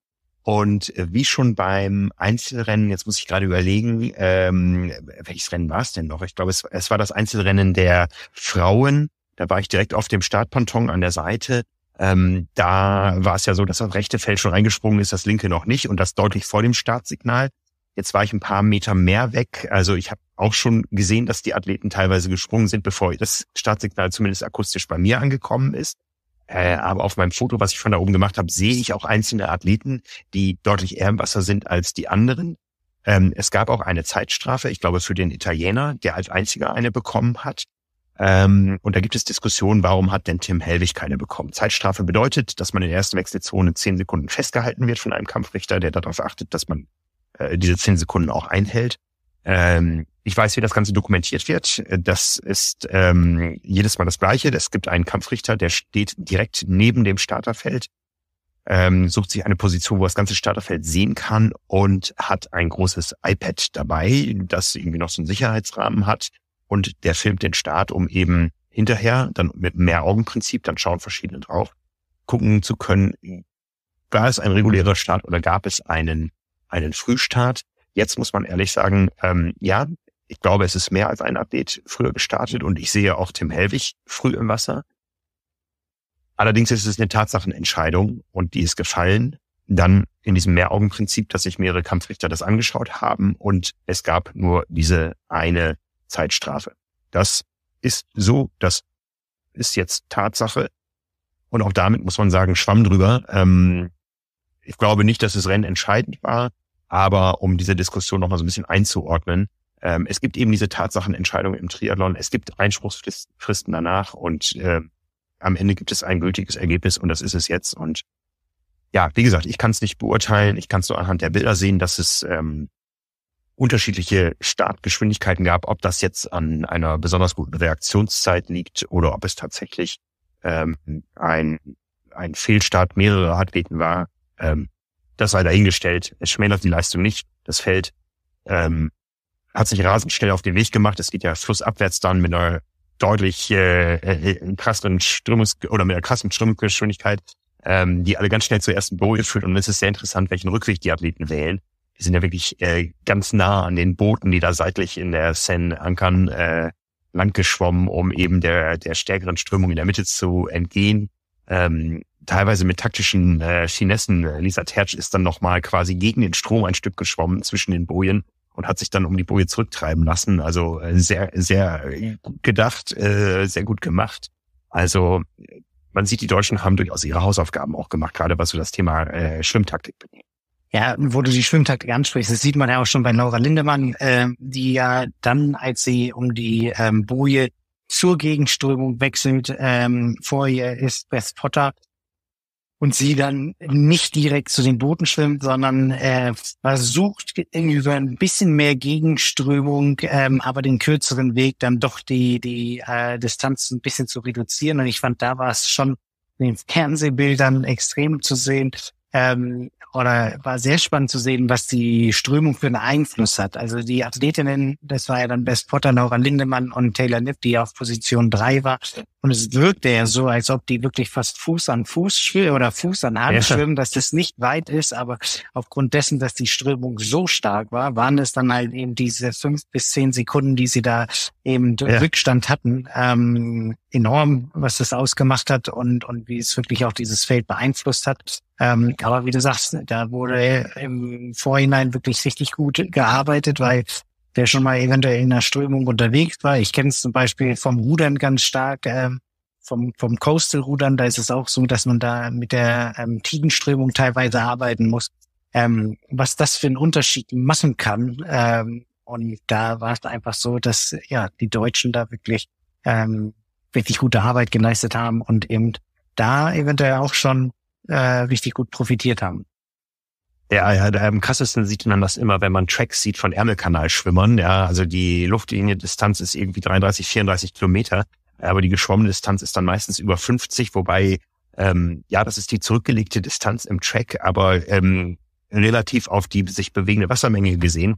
Und äh, wie schon beim Einzelrennen, jetzt muss ich gerade überlegen, ähm, welches Rennen war es denn noch? Ich glaube, es, es war das Einzelrennen der Frauen. Da war ich direkt auf dem Startponton an der Seite. Ähm, da war es ja so, dass das rechte Feld schon reingesprungen ist, das linke noch nicht und das deutlich vor dem Startsignal. Jetzt war ich ein paar Meter mehr weg. Also ich habe auch schon gesehen, dass die Athleten teilweise gesprungen sind, bevor das Startsignal zumindest akustisch bei mir angekommen ist. Äh, aber auf meinem Foto, was ich von da oben gemacht habe, sehe ich auch einzelne Athleten, die deutlich eher im Wasser sind als die anderen. Ähm, es gab auch eine Zeitstrafe, ich glaube, für den Italiener, der als einziger eine bekommen hat. Ähm, und da gibt es Diskussionen, warum hat denn Tim Helwig keine bekommen? Zeitstrafe bedeutet, dass man in der ersten Wechselzone zehn Sekunden festgehalten wird von einem Kampfrichter, der darauf achtet, dass man äh, diese zehn Sekunden auch einhält. Ähm, ich weiß, wie das Ganze dokumentiert wird. Das ist ähm, jedes Mal das Gleiche. Es gibt einen Kampfrichter, der steht direkt neben dem Starterfeld, ähm, sucht sich eine Position, wo das ganze Starterfeld sehen kann und hat ein großes iPad dabei, das irgendwie noch so einen Sicherheitsrahmen hat. Und der filmt den Start, um eben hinterher, dann mit mehr Augenprinzip, dann schauen verschiedene drauf, gucken zu können, war es ein regulärer Start oder gab es einen, einen Frühstart? Jetzt muss man ehrlich sagen, ähm, ja, ich glaube, es ist mehr als ein Update früher gestartet und ich sehe auch Tim Helwig früh im Wasser. Allerdings ist es eine Tatsachenentscheidung und die ist gefallen. Dann in diesem Mehraugenprinzip, dass sich mehrere Kampfrichter das angeschaut haben und es gab nur diese eine Zeitstrafe. Das ist so, das ist jetzt Tatsache. Und auch damit muss man sagen, schwamm drüber. Ähm, ich glaube nicht, dass das Rennen entscheidend war. Aber um diese Diskussion nochmal so ein bisschen einzuordnen, ähm, es gibt eben diese Tatsachenentscheidungen im Triathlon, es gibt Einspruchsfristen danach und äh, am Ende gibt es ein gültiges Ergebnis und das ist es jetzt. Und ja, wie gesagt, ich kann es nicht beurteilen, ich kann es nur anhand der Bilder sehen, dass es ähm, unterschiedliche Startgeschwindigkeiten gab, ob das jetzt an einer besonders guten Reaktionszeit liegt oder ob es tatsächlich ähm, ein, ein Fehlstart mehrerer Athleten war. Ähm, das sei dahingestellt. Es schmälert die Leistung nicht. Das Feld ähm, hat sich rasend schnell auf den Weg gemacht. Es geht ja flussabwärts dann mit einer deutlich äh, äh krasseren Strömungs oder mit einer krassen Strömungsgeschwindigkeit, ähm, die alle ganz schnell zur ersten Boje führt. Und es ist sehr interessant, welchen Rückweg die Athleten wählen. Die sind ja wirklich äh, ganz nah an den Booten, die da seitlich in der Seine ankern, äh, langgeschwommen, um eben der, der stärkeren Strömung in der Mitte zu entgehen. Ähm, teilweise mit taktischen äh, Chinessen. Äh, Lisa Tertsch ist dann nochmal quasi gegen den Strom ein Stück geschwommen zwischen den Bojen und hat sich dann um die Boje zurücktreiben lassen. Also äh, sehr, sehr gut gedacht, äh, sehr gut gemacht. Also man sieht, die Deutschen haben durchaus ihre Hausaufgaben auch gemacht, gerade was so das Thema äh, Schwimmtaktik betrifft. Ja, wo du die Schwimmtaktik ansprichst, das sieht man ja auch schon bei Nora Lindemann, äh, die ja dann, als sie um die ähm, Boje zur Gegenströmung wechselt, ähm, vor ihr ist Beth Potter, und sie dann nicht direkt zu den Booten schwimmt, sondern äh, versucht irgendwie so ein bisschen mehr Gegenströmung, ähm, aber den kürzeren Weg dann doch die die äh, Distanz ein bisschen zu reduzieren. Und ich fand, da war es schon in den Fernsehbildern extrem zu sehen ähm, oder war sehr spannend zu sehen, was die Strömung für einen Einfluss hat. Also die Athletinnen, das war ja dann Best Potter, Laura Lindemann und Taylor Nipp, die auf Position drei war, und es wirkte ja so, als ob die wirklich fast Fuß an Fuß schwimmen oder Fuß an Hand ja. schwimmen, dass das nicht weit ist. Aber aufgrund dessen, dass die Strömung so stark war, waren es dann halt eben diese fünf bis zehn Sekunden, die sie da eben ja. Rückstand hatten, ähm, enorm, was das ausgemacht hat und, und wie es wirklich auch dieses Feld beeinflusst hat. Ähm, aber wie du sagst, da wurde im Vorhinein wirklich richtig gut gearbeitet, weil der schon mal eventuell in der Strömung unterwegs war. Ich kenne es zum Beispiel vom Rudern ganz stark, ähm, vom, vom Coastal-Rudern, da ist es auch so, dass man da mit der ähm, Tidenströmung teilweise arbeiten muss. Ähm, was das für einen Unterschied machen kann. Ähm, und da war es einfach so, dass ja die Deutschen da wirklich ähm, wirklich gute Arbeit geleistet haben und eben da eventuell auch schon äh, richtig gut profitiert haben. Ja, ja, am krassesten sieht man das immer, wenn man Tracks sieht von Ärmelkanalschwimmern. Ja, also die Luftlinie-Distanz ist irgendwie 33, 34 Kilometer, aber die geschwommene Distanz ist dann meistens über 50, wobei, ähm, ja, das ist die zurückgelegte Distanz im Track, aber ähm, relativ auf die sich bewegende Wassermenge gesehen,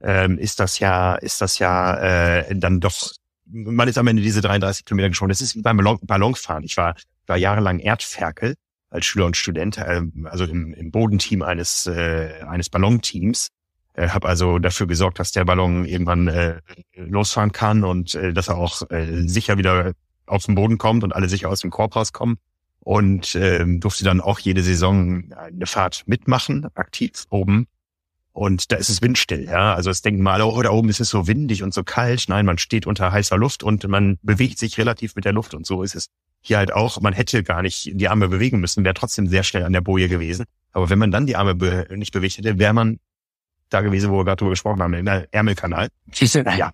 ähm, ist das ja, ist das ja äh, dann doch, man ist am Ende diese 33 Kilometer geschwommen. Das ist wie beim Ballonfahren. Ich war, war jahrelang Erdferkel als Schüler und Student, äh, also im, im Bodenteam eines, äh, eines Ballonteams. Äh, habe also dafür gesorgt, dass der Ballon irgendwann äh, losfahren kann und äh, dass er auch äh, sicher wieder auf den Boden kommt und alle sicher aus dem Korb rauskommen. Und äh, durfte dann auch jede Saison eine Fahrt mitmachen, aktiv oben. Und da ist es windstill, ja. Also es denken mal, oh, da oben ist es so windig und so kalt. Nein, man steht unter heißer Luft und man bewegt sich relativ mit der Luft und so ist es hier halt auch, man hätte gar nicht die Arme bewegen müssen, wäre trotzdem sehr schnell an der Boje gewesen. Aber wenn man dann die Arme be nicht bewegt hätte, wäre man da gewesen, wo wir gerade drüber gesprochen haben, in der Ärmelkanal. Ja.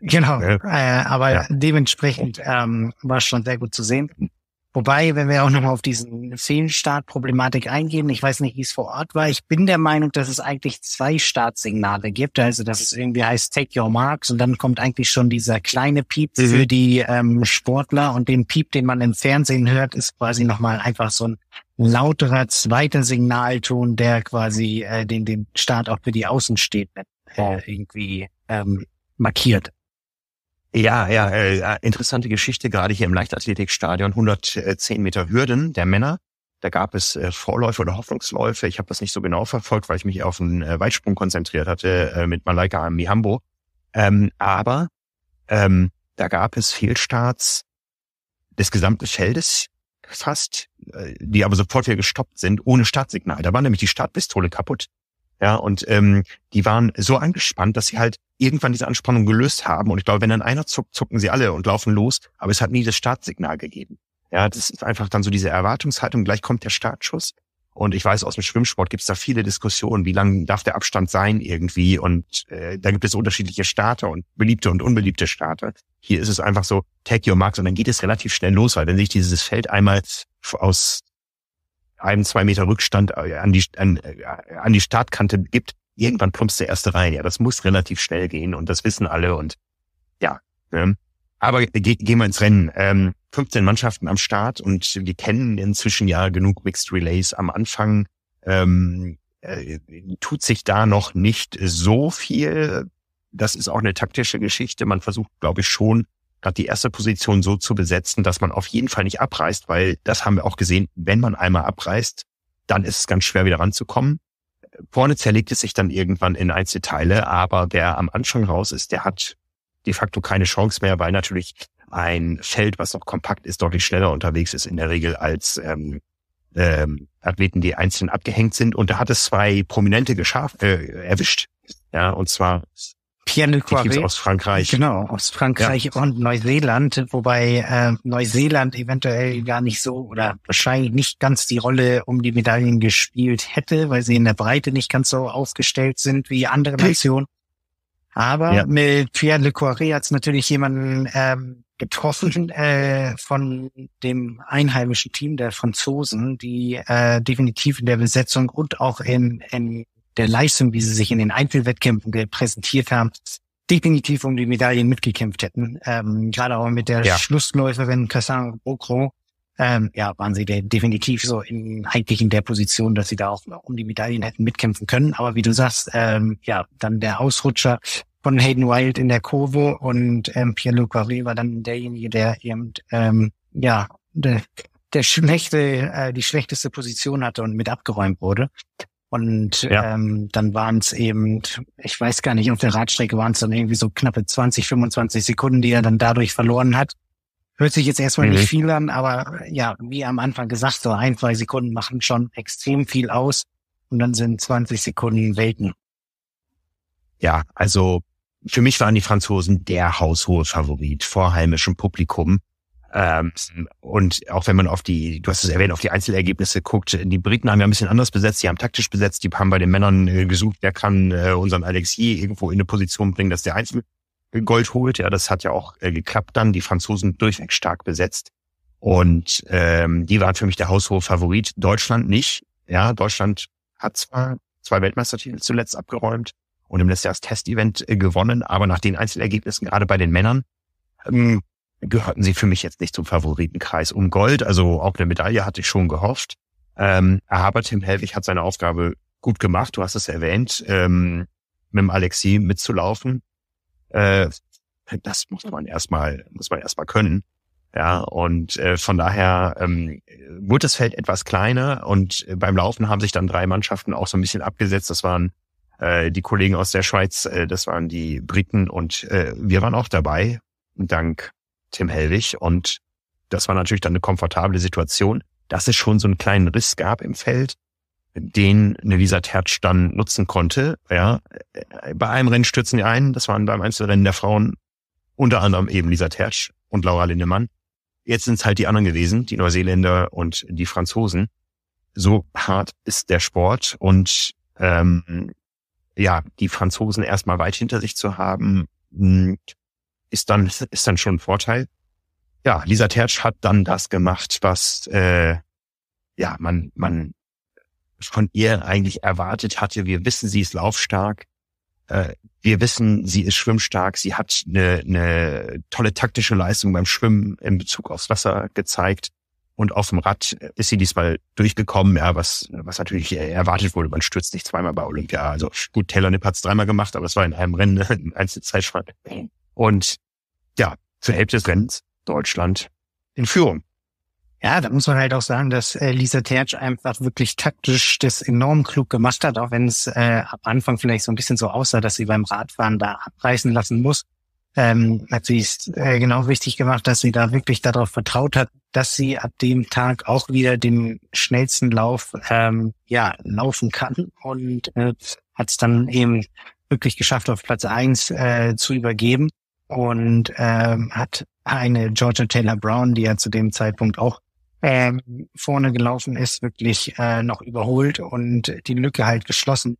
genau. Äh, aber ja. dementsprechend ähm, war schon sehr gut zu sehen. Wobei, wenn wir auch nochmal auf diesen Fehlstartproblematik eingehen, ich weiß nicht, wie es vor Ort war, ich bin der Meinung, dass es eigentlich zwei Startsignale gibt. Also, dass es irgendwie heißt Take Your Marks und dann kommt eigentlich schon dieser kleine Piep mhm. für die ähm, Sportler und den Piep, den man im Fernsehen hört, ist quasi nochmal einfach so ein lauterer zweiter Signalton, der quasi äh, den, den Start auch für die Außenstehenden äh, irgendwie ähm, markiert. Ja, ja, äh, interessante Geschichte, gerade hier im Leichtathletikstadion, 110 Meter Hürden der Männer. Da gab es äh, Vorläufe oder Hoffnungsläufe. Ich habe das nicht so genau verfolgt, weil ich mich auf einen äh, Weitsprung konzentriert hatte äh, mit Malaika Mihambo. Ähm, aber ähm, da gab es Fehlstarts des gesamten Feldes fast, äh, die aber sofort wieder gestoppt sind, ohne Startsignal. Da war nämlich die Startpistole kaputt. Ja, und ähm, die waren so angespannt, dass sie halt irgendwann diese Anspannung gelöst haben. Und ich glaube, wenn dann einer zuckt, zucken sie alle und laufen los. Aber es hat nie das Startsignal gegeben. Ja, das ist einfach dann so diese Erwartungshaltung. Gleich kommt der Startschuss. Und ich weiß, aus dem Schwimmsport gibt es da viele Diskussionen, wie lang darf der Abstand sein irgendwie. Und äh, da gibt es unterschiedliche Starter und beliebte und unbeliebte Starter. Hier ist es einfach so, take your marks und dann geht es relativ schnell los, weil wenn sich dieses Feld einmal aus einem zwei Meter Rückstand äh, an die, an, äh, an die Startkante gibt, irgendwann plumpst der erste rein. Ja, das muss relativ schnell gehen und das wissen alle und ja. Ne? Aber gehen gehen wir ins Rennen. Ähm, 15 Mannschaften am Start und wir kennen inzwischen ja genug Mixed Relays am Anfang. Ähm, äh, tut sich da noch nicht so viel. Das ist auch eine taktische Geschichte. Man versucht, glaube ich, schon gerade die erste Position so zu besetzen, dass man auf jeden Fall nicht abreißt, weil das haben wir auch gesehen, wenn man einmal abreißt, dann ist es ganz schwer wieder ranzukommen vorne zerlegt es sich dann irgendwann in Einzelteile, aber wer am Anfang raus ist, der hat de facto keine Chance mehr, weil natürlich ein Feld, was noch kompakt ist, deutlich schneller unterwegs ist in der Regel als ähm, ähm, Athleten, die einzeln abgehängt sind. Und da hat es zwei Prominente geschafft, äh, erwischt. Ja, und zwar Pierre Le Poiret. aus Frankreich. Genau, aus Frankreich ja. und Neuseeland, wobei äh, Neuseeland eventuell gar nicht so oder wahrscheinlich nicht ganz die Rolle um die Medaillen gespielt hätte, weil sie in der Breite nicht ganz so aufgestellt sind wie andere Nationen. Aber ja. mit Pierre Le Poiret hat es natürlich jemanden ähm, getroffen äh, von dem einheimischen Team der Franzosen, die äh, definitiv in der Besetzung und auch in, in der Leistung, wie sie sich in den Einzelwettkämpfen präsentiert haben, definitiv um die Medaillen mitgekämpft hätten. Ähm, gerade auch mit der ja. Schlussläuferin Cassandra Bocro, ähm, ja, waren sie definitiv so in, eigentlich in der Position, dass sie da auch um die Medaillen hätten mitkämpfen können. Aber wie du sagst, ähm, ja, dann der Ausrutscher von Hayden Wild in der Kurve und ähm, Pierre-Luc Poirier war dann derjenige, der eben, ähm, ja, der, der schlechte, äh, die schlechteste Position hatte und mit abgeräumt wurde. Und ja. ähm, dann waren es eben, ich weiß gar nicht, auf der Radstrecke waren es dann irgendwie so knappe 20, 25 Sekunden, die er dann dadurch verloren hat. Hört sich jetzt erstmal mhm. nicht viel an, aber äh, ja, wie am Anfang gesagt, so ein, zwei Sekunden machen schon extrem viel aus und dann sind 20 Sekunden Welten. Ja, also für mich waren die Franzosen der haushohe Favorit vor heimischem Publikum. Ähm, und auch wenn man auf die, du hast es erwähnt, auf die Einzelergebnisse guckt, die Briten haben ja ein bisschen anders besetzt, die haben taktisch besetzt, die haben bei den Männern äh, gesucht, wer kann äh, unseren Alexis irgendwo in eine Position bringen, dass der Einzel äh, Gold holt. Ja, das hat ja auch geklappt dann. Die Franzosen durchweg stark besetzt. Und ähm, die waren für mich der haushohe Favorit. Deutschland nicht. Ja, Deutschland hat zwar zwei Weltmeistertitel zuletzt abgeräumt und im letzten Jahr das Testevent gewonnen, aber nach den Einzelergebnissen, gerade bei den Männern, ähm, gehörten sie für mich jetzt nicht zum Favoritenkreis um Gold. Also auch eine Medaille hatte ich schon gehofft. Ähm, aber Tim Helwig hat seine Aufgabe gut gemacht. Du hast es erwähnt, ähm, mit dem Alexi mitzulaufen. Äh, das muss man erstmal, muss man erstmal können. Ja, und äh, von daher ähm, wurde das Feld etwas kleiner und äh, beim Laufen haben sich dann drei Mannschaften auch so ein bisschen abgesetzt. Das waren äh, die Kollegen aus der Schweiz, äh, das waren die Briten und äh, wir waren auch dabei, dank Tim Hellwig. Und das war natürlich dann eine komfortable Situation, dass es schon so einen kleinen Riss gab im Feld, den eine Lisa Tertsch dann nutzen konnte. Ja, äh, bei einem Rennen stürzen die ein, das waren beim Einzelrennen der Frauen unter anderem eben Lisa Tertsch und Laura Lindemann. Jetzt sind es halt die anderen gewesen, die Neuseeländer und die Franzosen. So hart ist der Sport und ähm, ja, die Franzosen erstmal weit hinter sich zu haben, hm, ist dann, ist dann schon ein Vorteil. Ja, Lisa Tertsch hat dann das gemacht, was äh, ja man, man von ihr eigentlich erwartet hatte. Wir wissen, sie ist laufstark. Äh, wir wissen, sie ist schwimmstark. Sie hat eine, eine tolle taktische Leistung beim Schwimmen in Bezug aufs Wasser gezeigt. Und auf dem Rad ist sie diesmal durchgekommen, ja, was, was natürlich erwartet wurde. Man stürzt nicht zweimal bei Olympia. Also gut, Taylor Nipp hat's dreimal gemacht, aber es war in einem Rennen, ein Einzelzeitschrank. Und ja, zur Hälfte des Rennens Deutschland in Führung. Ja, da muss man halt auch sagen, dass äh, Lisa Tertsch einfach wirklich taktisch das enorm klug gemacht hat, auch wenn es äh, ab Anfang vielleicht so ein bisschen so aussah, dass sie beim Radfahren da abreißen lassen muss. Ähm, hat sie es äh, genau wichtig gemacht, dass sie da wirklich darauf vertraut hat, dass sie ab dem Tag auch wieder den schnellsten Lauf ähm, ja laufen kann und äh, hat es dann eben wirklich geschafft, auf Platz eins äh, zu übergeben und ähm, hat eine Georgia Taylor Brown, die ja zu dem Zeitpunkt auch ähm, vorne gelaufen ist, wirklich äh, noch überholt und die Lücke halt geschlossen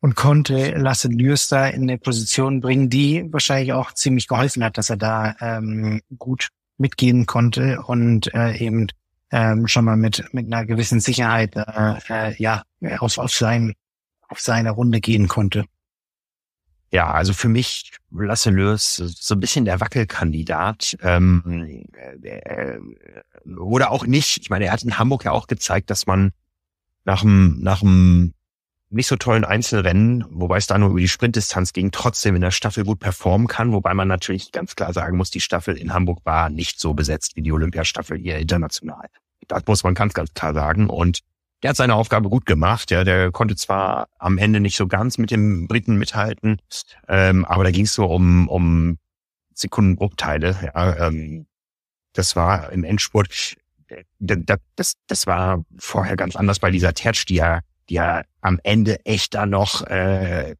und konnte Lasse Lürster in eine Position bringen, die wahrscheinlich auch ziemlich geholfen hat, dass er da ähm, gut mitgehen konnte und äh, eben ähm, schon mal mit mit einer gewissen Sicherheit äh, äh, ja auf, auf sein auf seine Runde gehen konnte. Ja, also für mich Lasse Lörs so ein bisschen der Wackelkandidat ähm, äh, oder äh, auch nicht. Ich meine, er hat in Hamburg ja auch gezeigt, dass man nach einem nach einem nicht so tollen Einzelrennen, wobei es da nur über die Sprintdistanz ging, trotzdem in der Staffel gut performen kann, wobei man natürlich ganz klar sagen muss, die Staffel in Hamburg war nicht so besetzt wie die Olympiastaffel hier international. Das muss man ganz, ganz klar sagen. Und der hat seine Aufgabe gut gemacht. Ja, der konnte zwar am Ende nicht so ganz mit dem Briten mithalten, ähm, aber da ging es so um, um Sekundenbruchteile. Ja, ähm, das war im Endspurt. Das, das, das war vorher ganz anders bei dieser Tertsch, die ja, die ja am Ende echt da noch äh,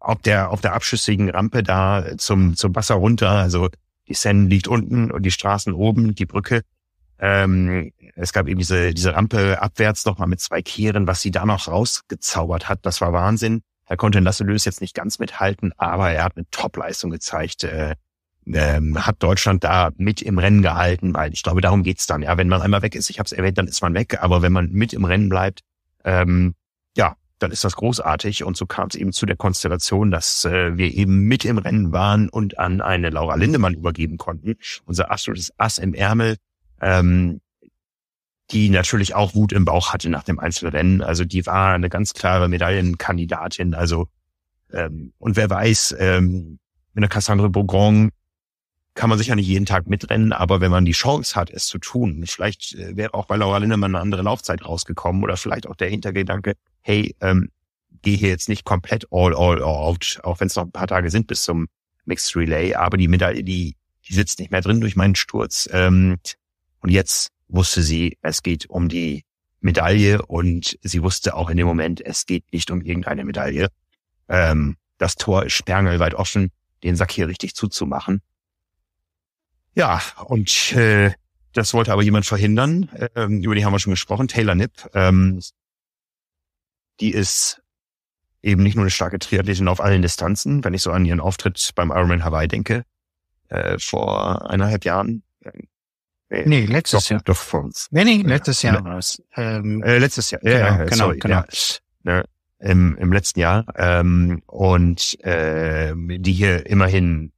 auf der auf der abschüssigen Rampe da zum zum Wasser runter. Also die Seine liegt unten und die Straßen oben, die Brücke. Ähm, es gab eben diese, diese Rampe abwärts nochmal mit zwei Kehren, was sie da noch rausgezaubert hat. Das war Wahnsinn. Er konnte Lasse Lös jetzt nicht ganz mithalten, aber er hat eine Top-Leistung gezeigt. Äh, ähm, hat Deutschland da mit im Rennen gehalten, weil ich glaube, darum geht's dann. Ja, wenn man einmal weg ist, ich habe es erwähnt, dann ist man weg. Aber wenn man mit im Rennen bleibt, ähm, ja, dann ist das großartig. Und so kam es eben zu der Konstellation, dass äh, wir eben mit im Rennen waren und an eine Laura Lindemann übergeben konnten. Unser absolutes Ass im Ärmel, ähm, die natürlich auch Wut im Bauch hatte nach dem Einzelrennen. Also die war eine ganz klare Medaillenkandidatin. Also ähm, und wer weiß, ähm, mit einer Cassandre Bourgon kann man sicher nicht jeden Tag mitrennen, aber wenn man die Chance hat, es zu tun, vielleicht äh, wäre auch bei Laura Lindemann eine andere Laufzeit rausgekommen oder vielleicht auch der Hintergedanke, hey, ähm, gehe hier jetzt nicht komplett all, all, all out, auch wenn es noch ein paar Tage sind bis zum Mixed Relay, aber die Medaille, die, die sitzt nicht mehr drin durch meinen Sturz. Ähm, und jetzt wusste sie, es geht um die Medaille und sie wusste auch in dem Moment, es geht nicht um irgendeine Medaille. Ähm, das Tor ist sperrangelweit offen, den Sack hier richtig zuzumachen. Ja, und äh, das wollte aber jemand verhindern. Ähm, über die haben wir schon gesprochen. Taylor Nipp, ähm, die ist eben nicht nur eine starke Triathletin auf allen Distanzen, wenn ich so an ihren Auftritt beim Ironman Hawaii denke, äh, vor eineinhalb Jahren, Nee, nee letztes doch, Jahr. Doch, vor, uns. nee, nee, letztes Jahr war es. Ähm, äh, letztes Jahr, genau, ja, genau, sorry, genau. Ja, ne, im, im letzten Jahr. Ähm, und äh, die hier immerhin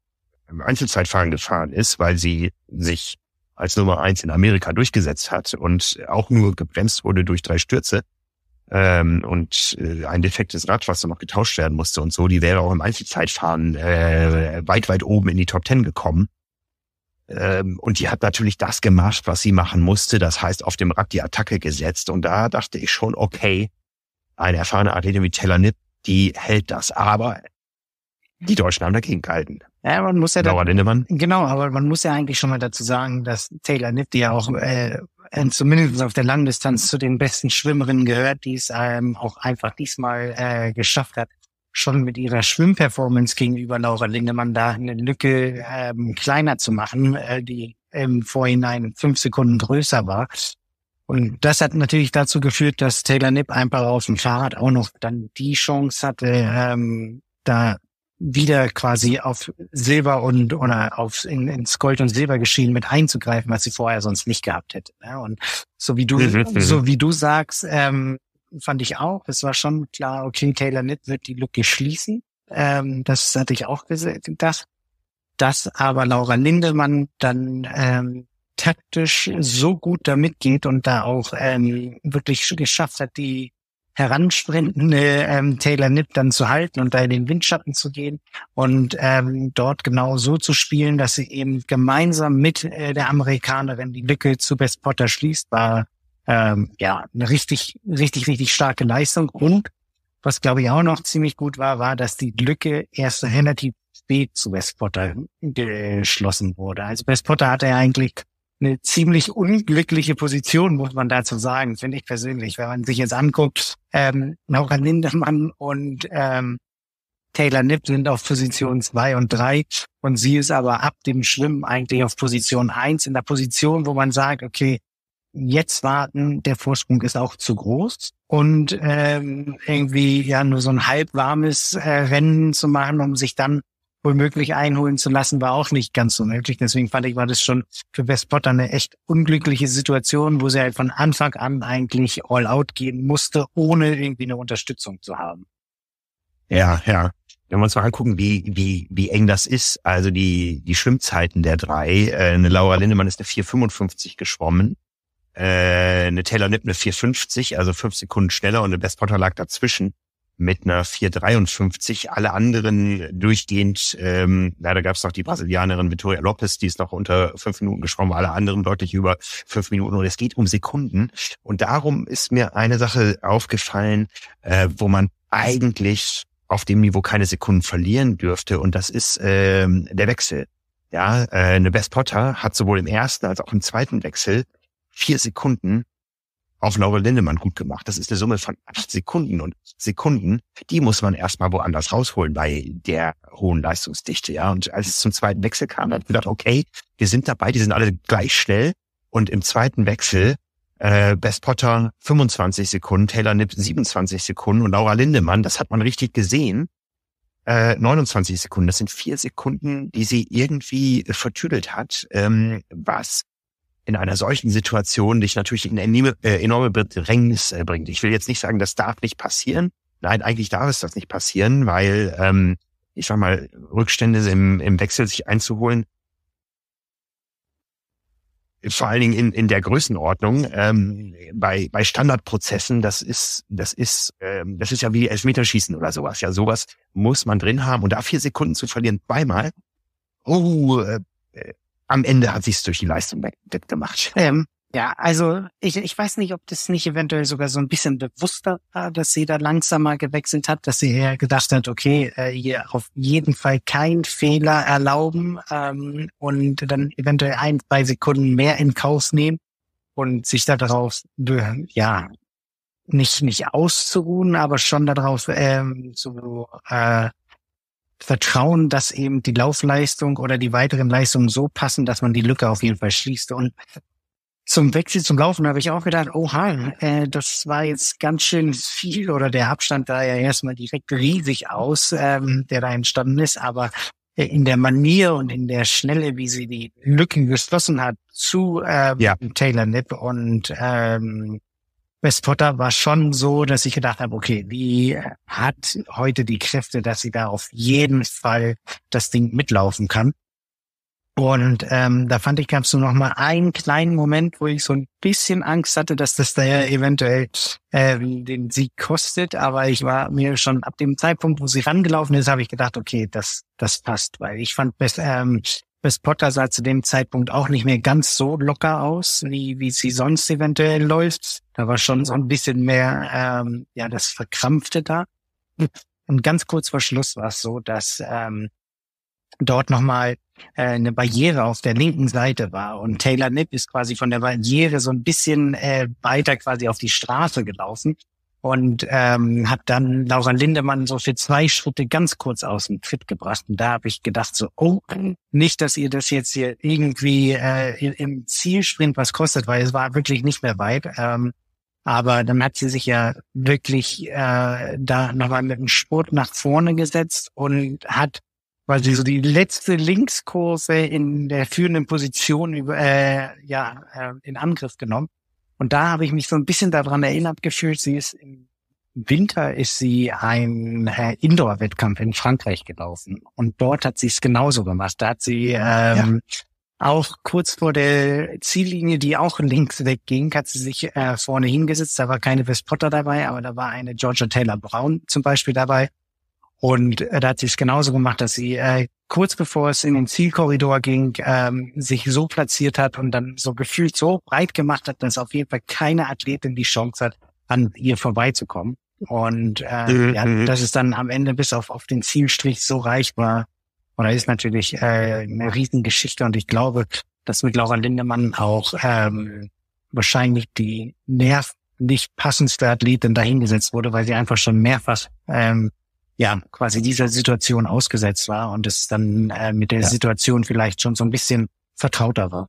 im Einzelzeitfahren gefahren ist, weil sie sich als Nummer eins in Amerika durchgesetzt hat und auch nur gebremst wurde durch drei Stürze ähm, und äh, ein defektes Rad, was dann noch getauscht werden musste und so, die wäre auch im Einzelzeitfahren äh, weit, weit oben in die Top Ten gekommen. Ähm, und die hat natürlich das gemacht, was sie machen musste. Das heißt, auf dem Rad die Attacke gesetzt. Und da dachte ich schon, okay, eine erfahrene Athletin wie Telanip, die hält das. Aber die Deutschen haben dagegen gehalten. Ja, man muss ja da, Lindemann. Genau, aber man muss ja eigentlich schon mal dazu sagen, dass Taylor Nipp, die ja auch äh, äh zumindest auf der Langdistanz zu den besten Schwimmerinnen gehört, die es ähm, auch einfach diesmal äh, geschafft hat, schon mit ihrer Schwimmperformance gegenüber Laura Lindemann da eine Lücke ähm, kleiner zu machen, äh, die im Vorhinein fünf Sekunden größer war. Und das hat natürlich dazu geführt, dass Taylor Nipp einfach auf dem Fahrrad auch noch dann die Chance hatte, ähm, da wieder quasi auf Silber und oder auf in, ins Gold und Silber geschehen mit einzugreifen, was sie vorher sonst nicht gehabt hätte. Ja, ne? und so wie du mhm, mhm. so wie du sagst, ähm, fand ich auch. Es war schon klar, okay, Taylor Nitt wird die Lücke schließen. Ähm, das hatte ich auch gedacht. Dass aber Laura Lindemann dann ähm, taktisch so gut damit geht und da auch ähm, wirklich geschafft hat, die heransprintende ähm, Taylor Nipp dann zu halten und da in den Windschatten zu gehen und ähm, dort genau so zu spielen, dass sie eben gemeinsam mit äh, der Amerikanerin die Lücke zu Best Potter schließt, war ähm, ja, eine richtig, richtig, richtig starke Leistung. Und was glaube ich auch noch ziemlich gut war, war, dass die Lücke erst relativ spät zu West Potter geschlossen wurde. Also West Potter hatte ja eigentlich eine ziemlich unglückliche Position, muss man dazu sagen, finde ich persönlich. Wenn man sich jetzt anguckt, ähm, Laura Lindemann und ähm, Taylor Nipp sind auf Position zwei und drei und sie ist aber ab dem Schwimmen eigentlich auf Position eins in der Position, wo man sagt, okay, jetzt warten, der Vorsprung ist auch zu groß. Und ähm, irgendwie ja nur so ein halbwarmes äh, Rennen zu machen, um sich dann womöglich einholen zu lassen, war auch nicht ganz so möglich. Deswegen fand ich, war das schon für Best Potter eine echt unglückliche Situation, wo sie halt von Anfang an eigentlich all out gehen musste, ohne irgendwie eine Unterstützung zu haben. Ja, ja. Wenn wir uns mal angucken, wie, wie, wie eng das ist, also die, die Schwimmzeiten der drei, äh, eine Laura Lindemann ist eine 4,55 geschwommen, äh, eine Taylor Nipp eine 450, also fünf Sekunden schneller und eine Best Potter lag dazwischen mit einer 453. Alle anderen durchgehend, ähm, leider gab es noch die Brasilianerin Vittoria Lopez, die ist noch unter fünf Minuten geschwommen, alle anderen deutlich über fünf Minuten. Und es geht um Sekunden. Und darum ist mir eine Sache aufgefallen, äh, wo man eigentlich auf dem Niveau keine Sekunden verlieren dürfte. Und das ist ähm, der Wechsel. Ja, äh, eine Best Potter hat sowohl im ersten als auch im zweiten Wechsel vier Sekunden auf Laura Lindemann gut gemacht. Das ist eine Summe von acht Sekunden und Sekunden, die muss man erstmal woanders rausholen bei der hohen Leistungsdichte. Ja, und als es zum zweiten Wechsel kam, hat man gedacht, okay, wir sind dabei, die sind alle gleich schnell. Und im zweiten Wechsel, äh, Best Potter 25 Sekunden, Taylor Nipp 27 Sekunden und Laura Lindemann, das hat man richtig gesehen, äh, 29 Sekunden. Das sind vier Sekunden, die sie irgendwie vertüdelt hat, ähm, was in einer solchen Situation dich natürlich in enorme, äh, enorme Bedrängnis äh, bringt. Ich will jetzt nicht sagen, das darf nicht passieren. Nein, eigentlich darf es das nicht passieren, weil ähm, ich sag mal, Rückstände im, im Wechsel sich einzuholen, vor allen Dingen in, in der Größenordnung ähm, bei, bei Standardprozessen, das ist, das ist, ähm, das ist ja wie Elfmeterschießen oder sowas. Ja, sowas muss man drin haben. Und da vier Sekunden zu verlieren, beimal, oh, äh, äh am Ende hat sich es durch die Leistung wettgemacht. Ähm, ja, also ich, ich weiß nicht, ob das nicht eventuell sogar so ein bisschen bewusster war, dass sie da langsamer gewechselt hat, dass sie eher gedacht hat, okay, äh, hier auf jeden Fall keinen Fehler erlauben ähm, und dann eventuell ein, zwei Sekunden mehr in Kauf nehmen und sich da drauf, ja, nicht nicht auszuruhen, aber schon darauf ähm, zu äh, vertrauen, dass eben die Laufleistung oder die weiteren Leistungen so passen, dass man die Lücke auf jeden Fall schließt. Und zum Wechsel zum Laufen habe ich auch gedacht, oha, äh, das war jetzt ganz schön viel oder der Abstand da ja erstmal direkt riesig aus, ähm, der da entstanden ist. Aber äh, in der Manier und in der Schnelle, wie sie die Lücken geschlossen hat zu ähm, ja. Taylor Nipp und ähm, Potter war schon so, dass ich gedacht habe, okay, die hat heute die Kräfte, dass sie da auf jeden Fall das Ding mitlaufen kann. Und ähm, da fand ich, gab es so noch mal einen kleinen Moment, wo ich so ein bisschen Angst hatte, dass das da ja eventuell äh, den Sieg kostet. Aber ich war mir schon ab dem Zeitpunkt, wo sie rangelaufen ist, habe ich gedacht, okay, das das passt, weil ich fand, ähm, Chris Potter sah zu dem Zeitpunkt auch nicht mehr ganz so locker aus, wie, wie sie sonst eventuell läuft. Da war schon so ein bisschen mehr, ähm, ja, das Verkrampfte da. Und ganz kurz vor Schluss war es so, dass ähm, dort nochmal äh, eine Barriere auf der linken Seite war. Und Taylor Nipp ist quasi von der Barriere so ein bisschen äh, weiter quasi auf die Straße gelaufen und ähm, hat dann Laura Lindemann so für zwei Schritte ganz kurz aus dem Fit gebracht. Und da habe ich gedacht so, oh, nicht, dass ihr das jetzt hier irgendwie äh, im Zielsprint was kostet, weil es war wirklich nicht mehr weit. Ähm, aber dann hat sie sich ja wirklich äh, da nochmal mit dem Sport nach vorne gesetzt und hat quasi so die letzte Linkskurve in der führenden Position über, äh, ja, äh, in Angriff genommen. Und da habe ich mich so ein bisschen daran erinnert gefühlt, sie ist im Winter ist sie ein äh, Indoor-Wettkampf in Frankreich gelaufen. Und dort hat sie es genauso gemacht. Da hat sie ähm, ja. auch kurz vor der Ziellinie, die auch links wegging, hat sie sich äh, vorne hingesetzt. Da war keine Vespotter dabei, aber da war eine Georgia Taylor Brown zum Beispiel dabei. Und äh, da hat sie es genauso gemacht, dass sie äh, kurz bevor es in den Zielkorridor ging, ähm, sich so platziert hat und dann so gefühlt so breit gemacht hat, dass auf jeden Fall keine Athletin die Chance hat, an ihr vorbeizukommen. Und äh, mhm. ja, mhm. dass es dann am Ende bis auf, auf den Zielstrich so reich war, Und da ist natürlich äh, eine Riesengeschichte. Und ich glaube, dass mit Laura Lindemann auch ähm, wahrscheinlich die nervlich passendste Athletin dahingesetzt wurde, weil sie einfach schon mehrfach ähm, ja, quasi dieser Situation ausgesetzt war und es dann äh, mit der ja. Situation vielleicht schon so ein bisschen vertrauter war.